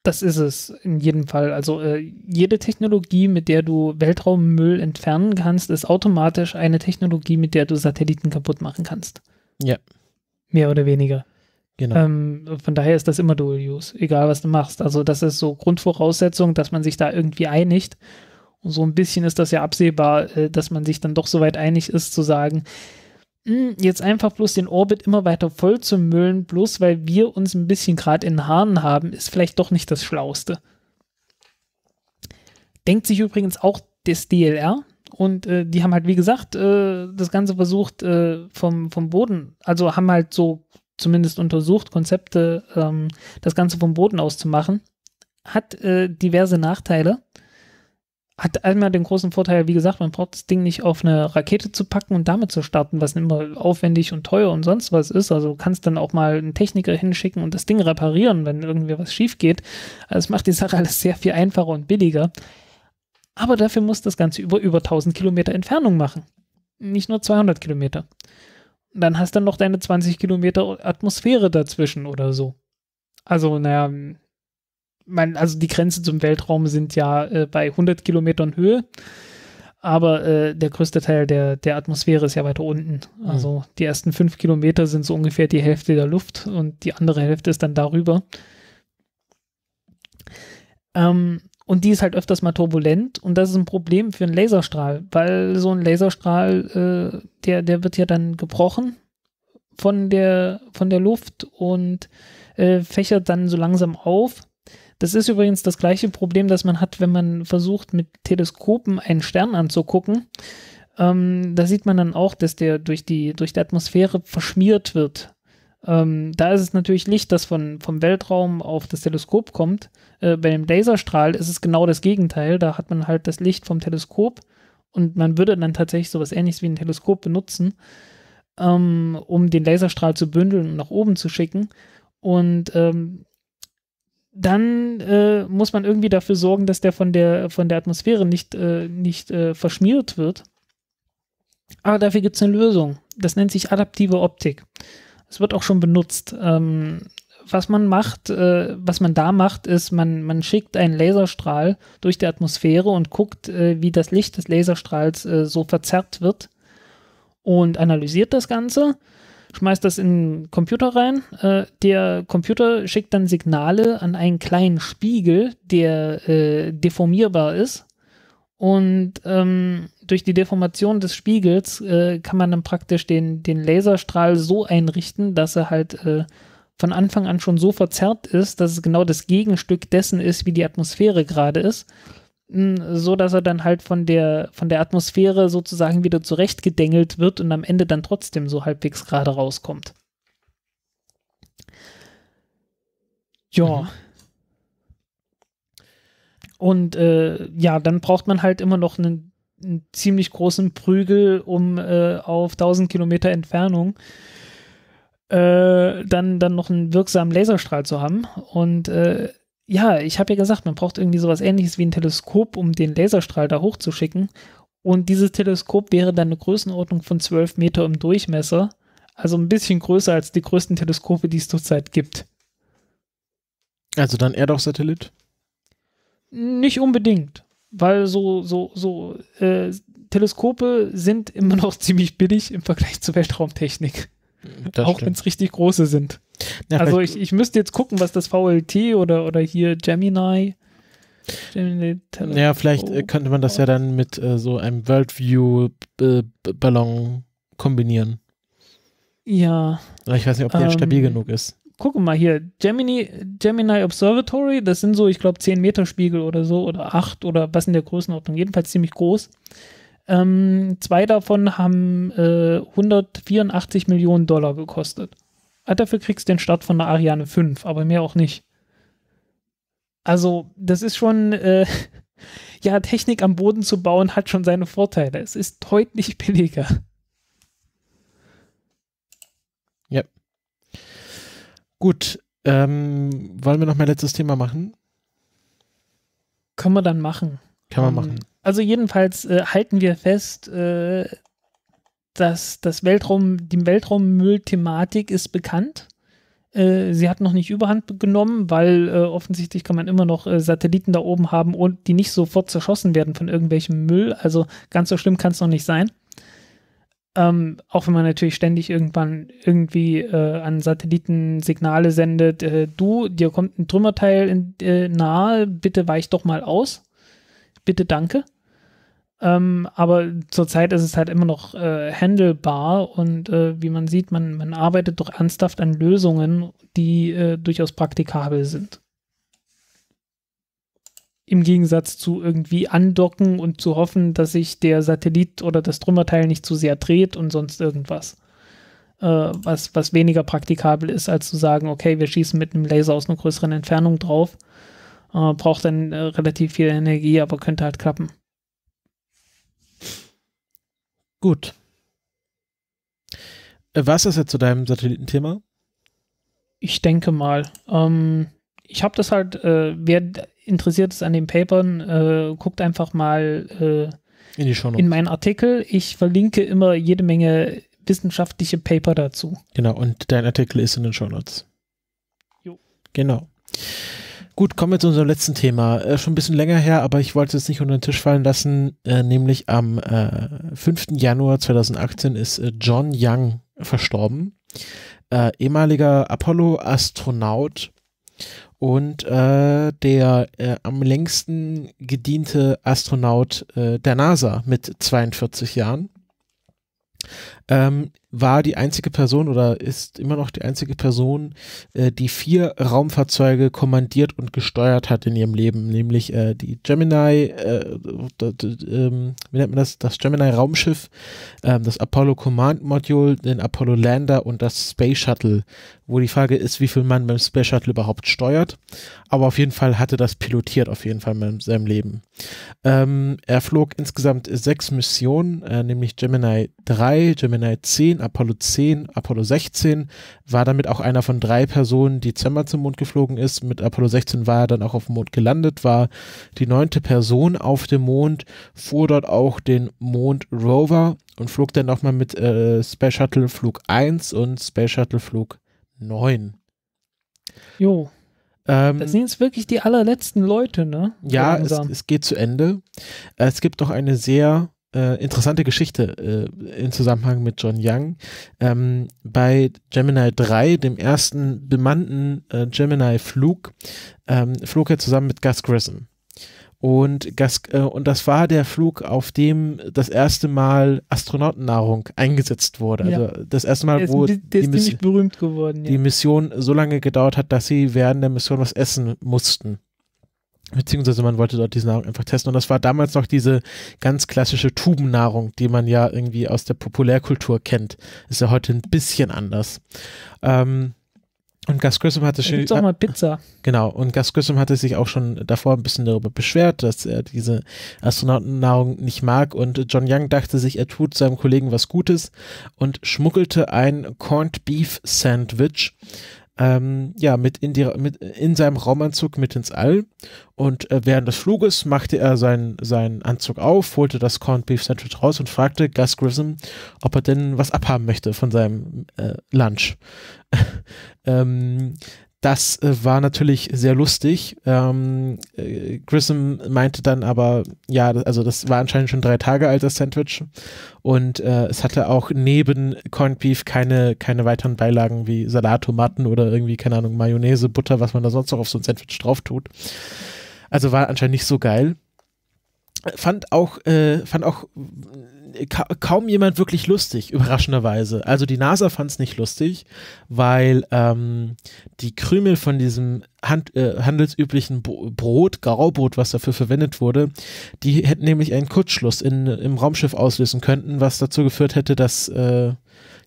Das ist es in jedem Fall. Also äh, jede Technologie, mit der du Weltraummüll entfernen kannst, ist automatisch eine Technologie, mit der du Satelliten kaputt machen kannst. Ja. Mehr oder weniger. Genau. Ähm, von daher ist das immer Dual Use, egal was du machst. Also das ist so Grundvoraussetzung, dass man sich da irgendwie einigt. Und so ein bisschen ist das ja absehbar, äh, dass man sich dann doch so weit einig ist zu sagen, hm, jetzt einfach bloß den Orbit immer weiter voll zu müllen, bloß weil wir uns ein bisschen gerade in den Haaren haben, ist vielleicht doch nicht das Schlauste. Denkt sich übrigens auch das DLR, und äh, die haben halt, wie gesagt, äh, das Ganze versucht äh, vom, vom Boden, also haben halt so zumindest untersucht, Konzepte, ähm, das Ganze vom Boden aus zu machen, hat äh, diverse Nachteile. Hat einmal den großen Vorteil, wie gesagt, man braucht das Ding nicht auf eine Rakete zu packen und damit zu starten, was immer aufwendig und teuer und sonst was ist. Also kannst dann auch mal einen Techniker hinschicken und das Ding reparieren, wenn irgendwie was schief geht. Also es macht die Sache alles sehr viel einfacher und billiger. Aber dafür muss das Ganze über über 1000 Kilometer Entfernung machen. Nicht nur 200 Kilometer dann hast du noch deine 20 Kilometer Atmosphäre dazwischen oder so. Also, naja, mein, also die Grenze zum Weltraum sind ja äh, bei 100 Kilometern Höhe, aber äh, der größte Teil der, der Atmosphäre ist ja weiter unten. Hm. Also mhm. die ersten 5 Kilometer sind so ungefähr die Hälfte der Luft und die andere Hälfte ist dann darüber. Ähm, und die ist halt öfters mal turbulent und das ist ein Problem für einen Laserstrahl, weil so ein Laserstrahl, äh, der, der wird ja dann gebrochen von der, von der Luft und äh, fächert dann so langsam auf. Das ist übrigens das gleiche Problem, das man hat, wenn man versucht, mit Teleskopen einen Stern anzugucken. Ähm, da sieht man dann auch, dass der durch die, durch die Atmosphäre verschmiert wird. Ähm, da ist es natürlich Licht, das von, vom Weltraum auf das Teleskop kommt. Äh, bei dem Laserstrahl ist es genau das Gegenteil. Da hat man halt das Licht vom Teleskop und man würde dann tatsächlich sowas ähnliches wie ein Teleskop benutzen, ähm, um den Laserstrahl zu bündeln und nach oben zu schicken. Und ähm, dann äh, muss man irgendwie dafür sorgen, dass der von der, von der Atmosphäre nicht, äh, nicht äh, verschmiert wird. Aber dafür gibt es eine Lösung. Das nennt sich adaptive Optik es wird auch schon benutzt. Ähm, was man macht, äh, was man da macht, ist, man, man schickt einen Laserstrahl durch die Atmosphäre und guckt, äh, wie das Licht des Laserstrahls äh, so verzerrt wird und analysiert das Ganze, schmeißt das in den Computer rein. Äh, der Computer schickt dann Signale an einen kleinen Spiegel, der äh, deformierbar ist und ähm, durch die Deformation des Spiegels äh, kann man dann praktisch den, den Laserstrahl so einrichten, dass er halt äh, von Anfang an schon so verzerrt ist, dass es genau das Gegenstück dessen ist, wie die Atmosphäre gerade ist. Mh, hm, so dass er dann halt von der, von der Atmosphäre sozusagen wieder zurechtgedengelt wird und am Ende dann trotzdem so halbwegs gerade rauskommt. Ja. Mhm. Und äh, ja, dann braucht man halt immer noch einen, einen ziemlich großen Prügel, um äh, auf 1000 Kilometer Entfernung äh, dann, dann noch einen wirksamen Laserstrahl zu haben. Und äh, ja, ich habe ja gesagt, man braucht irgendwie sowas ähnliches wie ein Teleskop, um den Laserstrahl da hochzuschicken. Und dieses Teleskop wäre dann eine Größenordnung von 12 Meter im Durchmesser. Also ein bisschen größer als die größten Teleskope, die es zurzeit gibt.
Also dann eher doch
satellit nicht unbedingt, weil so, so, so äh, Teleskope sind immer noch ziemlich billig im Vergleich zur Weltraumtechnik.
Mhm, das auch wenn es
richtig große sind. Ja, also ich, ich müsste jetzt gucken, was das VLT oder, oder hier Gemini. Gemini ja,
vielleicht äh, könnte man das ja dann mit äh, so einem Worldview-Ballon äh, kombinieren. Ja. Ich weiß nicht, ob der ähm, stabil genug ist
guck mal hier, Gemini, Gemini Observatory, das sind so, ich glaube, 10 Meter Spiegel oder so oder 8 oder was in der Größenordnung, jedenfalls ziemlich groß. Ähm, zwei davon haben äh, 184 Millionen Dollar gekostet. Ah, dafür kriegst du den Start von der Ariane 5, aber mehr auch nicht. Also, das ist schon, äh, ja, Technik am Boden zu bauen hat schon seine Vorteile. Es ist deutlich billiger.
Gut, ähm, wollen wir noch mein letztes Thema machen?
Können wir dann machen. Kann man ähm, machen. Also jedenfalls äh, halten wir fest, äh, dass das Weltraum, die Weltraummüllthematik thematik ist bekannt. Äh, sie hat noch nicht Überhand genommen, weil äh, offensichtlich kann man immer noch äh, Satelliten da oben haben und die nicht sofort zerschossen werden von irgendwelchem Müll. Also ganz so schlimm kann es noch nicht sein. Ähm, auch wenn man natürlich ständig irgendwann irgendwie äh, an Satelliten Signale sendet, äh, du, dir kommt ein Trümmerteil in, äh, nahe, bitte weich doch mal aus. Bitte danke. Ähm, aber zurzeit ist es halt immer noch äh, handelbar und äh, wie man sieht, man, man arbeitet doch ernsthaft an Lösungen, die äh, durchaus praktikabel sind im Gegensatz zu irgendwie andocken und zu hoffen, dass sich der Satellit oder das Trümmerteil nicht zu sehr dreht und sonst irgendwas. Äh, was, was weniger praktikabel ist, als zu sagen, okay, wir schießen mit einem Laser aus einer größeren Entfernung drauf. Äh, braucht dann äh, relativ viel Energie, aber könnte halt klappen.
Gut. Äh, was ist jetzt zu deinem Satellitenthema? Ich denke mal. Ähm, ich habe das halt, äh,
wer interessiert ist an den Papern, äh, guckt einfach mal äh, in, die in meinen Artikel. Ich verlinke immer jede Menge wissenschaftliche Paper dazu.
Genau, und dein Artikel ist in den Show Notes. Jo. Genau. Gut, kommen wir zu unserem letzten Thema. Äh, schon ein bisschen länger her, aber ich wollte es nicht unter den Tisch fallen lassen. Äh, nämlich am äh, 5. Januar 2018 ist äh, John Young verstorben, äh, ehemaliger Apollo-Astronaut und äh, der äh, am längsten gediente Astronaut äh, der NASA mit 42 Jahren. Ähm, war die einzige Person oder ist immer noch die einzige Person, äh, die vier Raumfahrzeuge kommandiert und gesteuert hat in ihrem Leben, nämlich äh, die Gemini, äh, ähm, wie nennt man das, das Gemini-Raumschiff, ähm, das Apollo Command Module, den Apollo Lander und das Space Shuttle, wo die Frage ist, wie viel man beim Space Shuttle überhaupt steuert, aber auf jeden Fall hatte das pilotiert, auf jeden Fall in seinem Leben. Ähm, er flog insgesamt sechs Missionen, äh, nämlich Gemini 3, Gemini 10, Apollo 10, Apollo 16, war damit auch einer von drei Personen, die zweimal zum Mond geflogen ist. Mit Apollo 16 war er dann auch auf dem Mond gelandet, war die neunte Person auf dem Mond, fuhr dort auch den Mond Rover und flog dann nochmal mit äh, Space Shuttle Flug 1 und Space Shuttle Flug 9. Jo. Ähm, das sind jetzt wirklich die
allerletzten Leute, ne? Ja, es, es,
geht zu Ende. Äh, es gibt auch eine sehr äh, interessante Geschichte äh, im Zusammenhang mit John Young. Ähm, bei Gemini 3, dem ersten bemannten äh, Gemini-Flug, ähm, flog er zusammen mit Gus Grissom. Und, Gus, äh, und das war der Flug, auf dem das erste Mal Astronautennahrung eingesetzt wurde. Ja. Also das erste Mal, wo ist, der die, Mission, berühmt geworden, ja. die Mission so lange gedauert hat, dass sie während der Mission was essen mussten. Beziehungsweise man wollte dort diese Nahrung einfach testen. Und das war damals noch diese ganz klassische Tubennahrung, die man ja irgendwie aus der Populärkultur kennt. Ist ja heute ein bisschen anders. Ähm, und Gus Grissom hatte schon. Gibt's auch mal Pizza. Genau. Und Gus Grissom hatte sich auch schon davor ein bisschen darüber beschwert, dass er diese Astronautennahrung nicht mag. Und John Young dachte sich, er tut seinem Kollegen was Gutes und schmuggelte ein Corned Beef Sandwich ähm, ja, mit in, die, mit in seinem Raumanzug mit ins All. Und äh, während des Fluges machte er seinen, sein Anzug auf, holte das Corned Beef Sandwich raus und fragte Gus Grissom, ob er denn was abhaben möchte von seinem äh, Lunch. ähm, das äh, war natürlich sehr lustig. Ähm, äh, Grissom meinte dann aber, ja, also das war anscheinend schon drei Tage alt, das Sandwich. Und äh, es hatte auch neben Corned Beef keine, keine weiteren Beilagen wie Salat, Tomaten oder irgendwie, keine Ahnung, Mayonnaise, Butter, was man da sonst noch auf so ein Sandwich drauf tut. Also war anscheinend nicht so geil. Fand auch, äh, fand auch ka kaum jemand wirklich lustig, überraschenderweise. Also die NASA fand es nicht lustig, weil ähm, die Krümel von diesem Hand, äh, handelsüblichen Bo Brot, Graubrot, was dafür verwendet wurde, die hätten nämlich einen Kurzschluss in, im Raumschiff auslösen könnten, was dazu geführt hätte, dass, äh,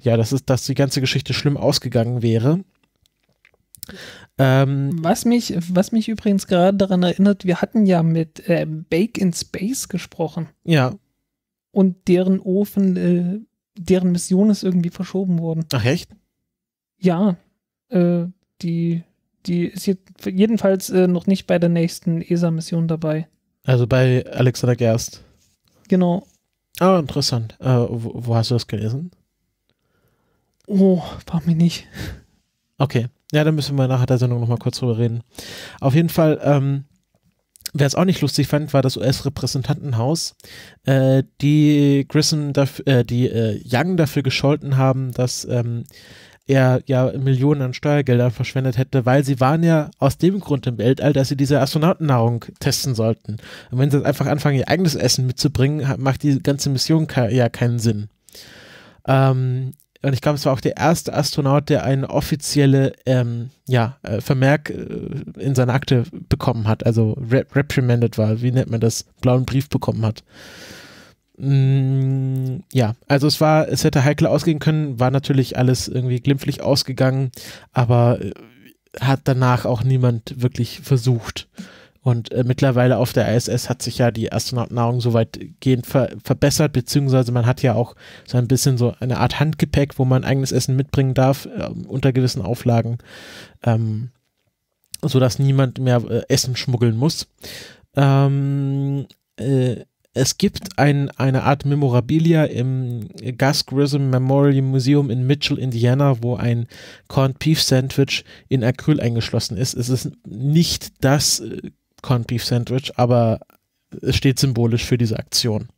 ja, dass, es, dass die ganze Geschichte schlimm ausgegangen wäre. Ähm, was, mich, was mich übrigens
gerade daran erinnert, wir hatten ja mit äh, Bake in Space gesprochen. Ja, und deren Ofen, äh, deren Mission ist irgendwie verschoben worden. Ach echt? Ja, äh, die, die ist jetzt jedenfalls äh, noch nicht bei der nächsten ESA-Mission dabei.
Also bei Alexander Gerst. Genau. Ah, oh, interessant. Äh, wo, wo, hast du das gelesen?
Oh, war mir
nicht. Okay. Ja, dann müssen wir nachher der Sendung nochmal kurz drüber reden. Auf jeden Fall, ähm, Wer es auch nicht lustig fand, war das US-Repräsentantenhaus, äh, die Grissom, äh, die äh, Young dafür gescholten haben, dass ähm, er ja Millionen an Steuergeldern verschwendet hätte, weil sie waren ja aus dem Grund im Weltall, dass sie diese Astronautennahrung testen sollten. Und wenn sie jetzt einfach anfangen, ihr eigenes Essen mitzubringen, macht die ganze Mission ja keinen Sinn. Ähm, und ich glaube, es war auch der erste Astronaut, der einen offiziellen ähm, ja, äh, Vermerk äh, in seiner Akte bekommen hat, also rep reprimanded war, wie nennt man das, blauen Brief bekommen hat. Mm, ja, also es war, es hätte heikel ausgehen können, war natürlich alles irgendwie glimpflich ausgegangen, aber äh, hat danach auch niemand wirklich versucht. Und äh, mittlerweile auf der ISS hat sich ja die Astronautennahrung so weitgehend ver verbessert, beziehungsweise man hat ja auch so ein bisschen so eine Art Handgepäck, wo man eigenes Essen mitbringen darf, äh, unter gewissen Auflagen, ähm, so dass niemand mehr äh, Essen schmuggeln muss. Ähm, äh, es gibt ein, eine Art Memorabilia im Gus Grissom Memorial Museum in Mitchell, Indiana, wo ein Corned Beef Sandwich in Acryl eingeschlossen ist. Es ist nicht das äh, Corned Beef Sandwich, aber es steht symbolisch für diese Aktion.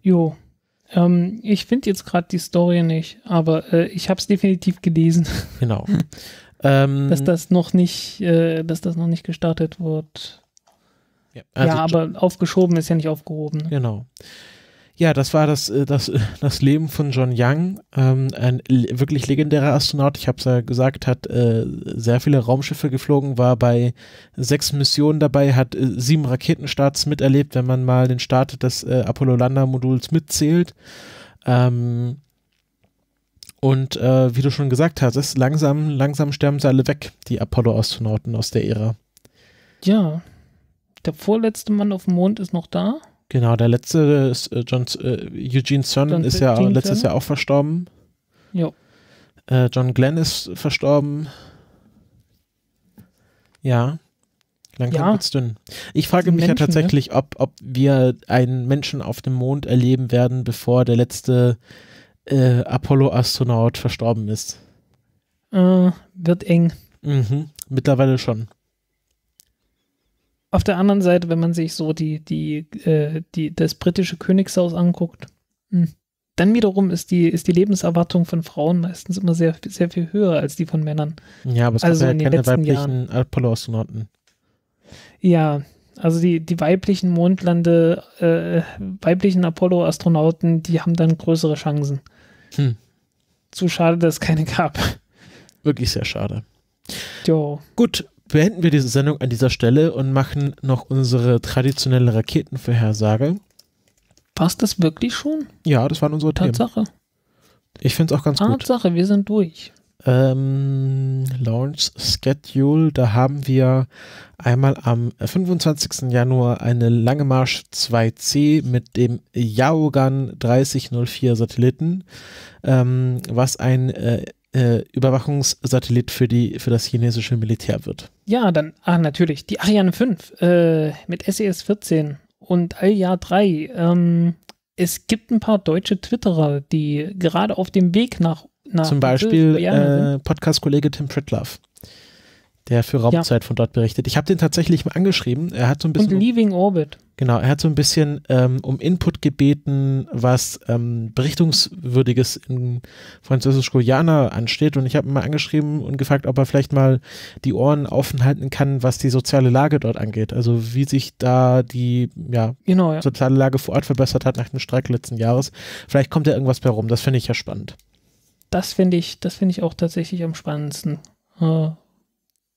Jo. Ähm, ich finde jetzt gerade die Story nicht, aber äh, ich habe es definitiv gelesen. Genau. Ähm, dass das noch nicht, äh, dass das noch nicht gestartet wird. Ja, also ja aber aufgeschoben ist ja nicht aufgehoben.
Ne? Genau. Ja, das war das, äh, das, äh, das Leben von John Young, ähm, ein wirklich legendärer Astronaut. Ich habe es ja gesagt, hat äh, sehr viele Raumschiffe geflogen, war bei sechs Missionen dabei, hat äh, sieben Raketenstarts miterlebt, wenn man mal den Start des äh, Apollo-Lander-Moduls mitzählt. Ähm, und äh, wie du schon gesagt hast, langsam, langsam sterben sie alle weg, die Apollo-Astronauten aus der Ära.
Ja, der vorletzte Mann auf dem Mond ist noch da.
Genau, der letzte ist, äh, John, äh, Eugene Cernan John ist ja Eugene letztes Cernan? Jahr auch verstorben. Jo. Äh, John Glenn ist verstorben. Ja. Langsam ja. wird's dünn. Ich frage mich Menschen, ja ne? tatsächlich, ob, ob wir einen Menschen auf dem Mond erleben werden, bevor der letzte äh, Apollo-Astronaut verstorben ist.
Äh, wird eng.
Mhm. Mittlerweile schon
auf der anderen Seite, wenn man sich so die, die, äh, die, das britische Königshaus anguckt, hm, dann wiederum ist die, ist die Lebenserwartung von Frauen meistens immer sehr, sehr viel höher als die von Männern. Ja, aber es also gab ja keine weiblichen
Apollo-Astronauten.
Ja, also die, die weiblichen Mondlande, äh, weiblichen Apollo-Astronauten, die haben dann größere Chancen. Hm. Zu schade, dass es keine gab.
Wirklich sehr schade. Jo. Gut, beenden wir diese Sendung an dieser Stelle und machen noch unsere traditionelle Raketenvorhersage.
Passt das wirklich schon? Ja, das waren unsere Tatsache. Themen.
Ich finde es auch ganz Tatsache, gut.
Tatsache, wir sind durch.
Ähm, Launch Schedule, da haben wir einmal am 25. Januar eine Lange Marsch 2C mit dem Yaogan 3004 Satelliten, ähm, was ein äh, äh, Überwachungssatellit für, die, für das chinesische Militär wird.
Ja, dann, ah, natürlich, die Ariane 5 äh, mit SES-14 und Alja 3. Ähm, es gibt ein paar deutsche Twitterer, die gerade auf dem Weg nach.
nach Zum Beispiel äh, Podcast-Kollege Tim Pritloff der für Raumzeit ja. von dort berichtet. Ich habe den tatsächlich mal angeschrieben. Er hat so ein bisschen. Und Leaving Orbit. Genau, er hat so ein bisschen ähm, um Input gebeten, was ähm, Berichtungswürdiges in Französisch-Guyana ansteht. Und ich habe ihn mal angeschrieben und gefragt, ob er vielleicht mal die Ohren offen halten kann, was die soziale Lage dort angeht. Also wie sich da die ja, genau, ja. soziale Lage vor Ort verbessert hat nach dem Streik letzten Jahres. Vielleicht kommt da irgendwas bei rum. Das finde ich ja spannend.
Das finde ich, das finde ich auch tatsächlich am spannendsten. Uh,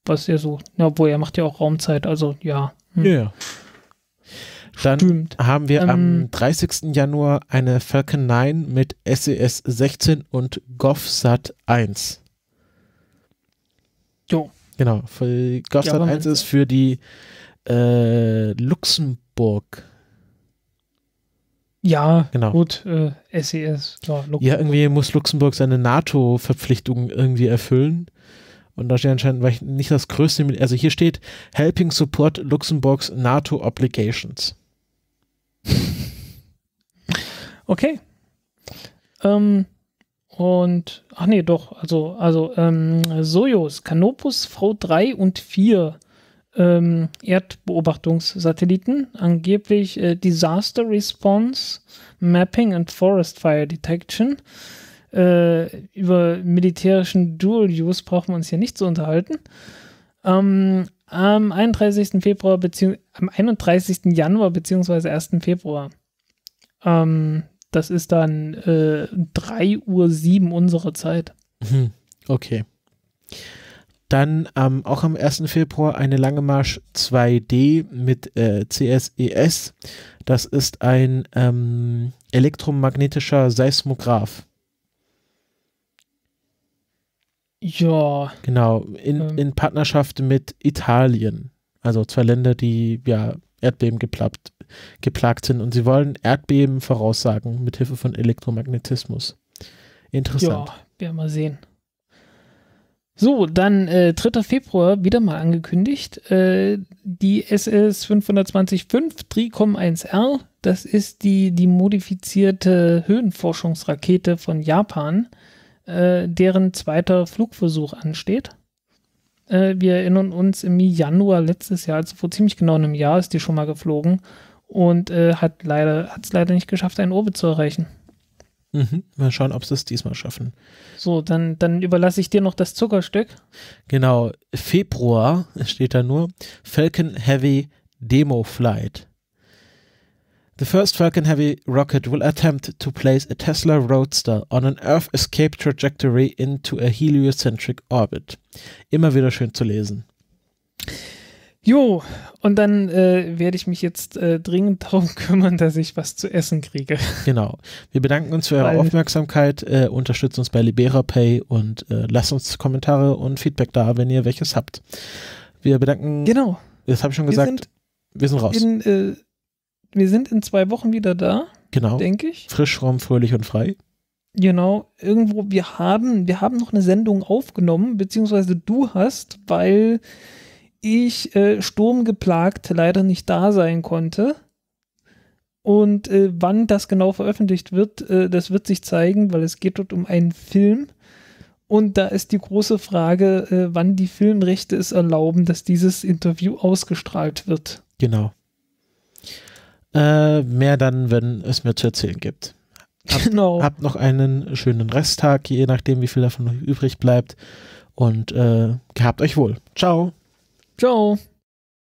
was er so, Ja, obwohl er macht ja auch Raumzeit, also ja.
Hm. Ja. Dann Stimmt. haben wir ähm, am 30. Januar eine Falcon 9 mit e SES 16 und GovSat 1. Jo. Genau, GovSat ja, 1 ist für die äh, Luxemburg. Ja, genau.
gut, äh, SES. Ja, e ja,
irgendwie muss Luxemburg seine NATO-Verpflichtungen irgendwie erfüllen. Und da steht anscheinend weil ich nicht das größte, also hier steht Helping Support Luxemburgs NATO Obligations.
Okay. Ähm, und, ach nee, doch, also, also ähm, Sojus, Canopus V3 und 4 ähm, Erdbeobachtungssatelliten, angeblich äh, Disaster Response, Mapping and Forest Fire Detection äh, über militärischen Dual-Use brauchen wir uns hier nicht zu unterhalten. Ähm, am 31. Februar beziehungsweise am 31. Januar bzw. 1. Februar.
Ähm, das ist dann äh, 3.07 Uhr unserer Zeit. Mhm. Okay. Dann ähm, auch am 1. Februar eine lange Marsch 2D mit äh, CSES. E das ist ein ähm, elektromagnetischer Seismograph.
Ja.
Genau, in, ähm. in Partnerschaft mit Italien. Also zwei Länder, die ja Erdbeben geplagt, geplagt sind und sie wollen Erdbeben voraussagen mit Hilfe von Elektromagnetismus. Interessant. Ja,
wir mal sehen. So, dann äh, 3. Februar, wieder mal angekündigt, äh, die SS 525 5 tricom TRICOM-1R, das ist die, die modifizierte Höhenforschungsrakete von Japan äh, deren zweiter Flugversuch ansteht. Äh, wir erinnern uns, im Januar letztes Jahr, also vor ziemlich genau einem Jahr, ist die schon mal geflogen und äh, hat es leider, leider nicht geschafft, einen Orbit zu erreichen.
Mhm. Mal schauen, ob sie es diesmal schaffen.
So, dann, dann überlasse ich dir noch das Zuckerstück.
Genau, Februar steht da nur. Falcon Heavy Demo Flight. The first Falcon Heavy rocket will attempt to place a Tesla Roadster on an Earth escape trajectory into a heliocentric orbit. Immer wieder schön zu lesen. Jo, und dann äh, werde ich mich jetzt äh, dringend darum kümmern, dass ich was zu essen kriege. Genau. Wir bedanken uns für Weil eure Aufmerksamkeit, äh, unterstützt uns bei LiberaPay und äh, lasst uns Kommentare und Feedback da, wenn ihr welches habt. Wir bedanken. Genau. Das habe ich schon gesagt. Wir sind, wir sind raus. In,
äh, wir sind in zwei Wochen wieder da. Genau. Denke ich.
Frisch, fromm, fröhlich und frei.
Genau, irgendwo, wir haben, wir haben noch eine Sendung aufgenommen, beziehungsweise du hast, weil ich äh, sturmgeplagt leider nicht da sein konnte. Und äh, wann das genau veröffentlicht wird, äh, das wird sich zeigen, weil es geht dort um einen Film. Und da ist die große Frage, äh, wann die Filmrechte es erlauben, dass dieses Interview ausgestrahlt wird.
Genau. Äh, mehr dann, wenn es mir zu erzählen gibt. Hab, genau. Habt noch einen schönen Resttag, je nachdem, wie viel davon noch übrig bleibt. Und äh, gehabt euch wohl. Ciao.
Ciao.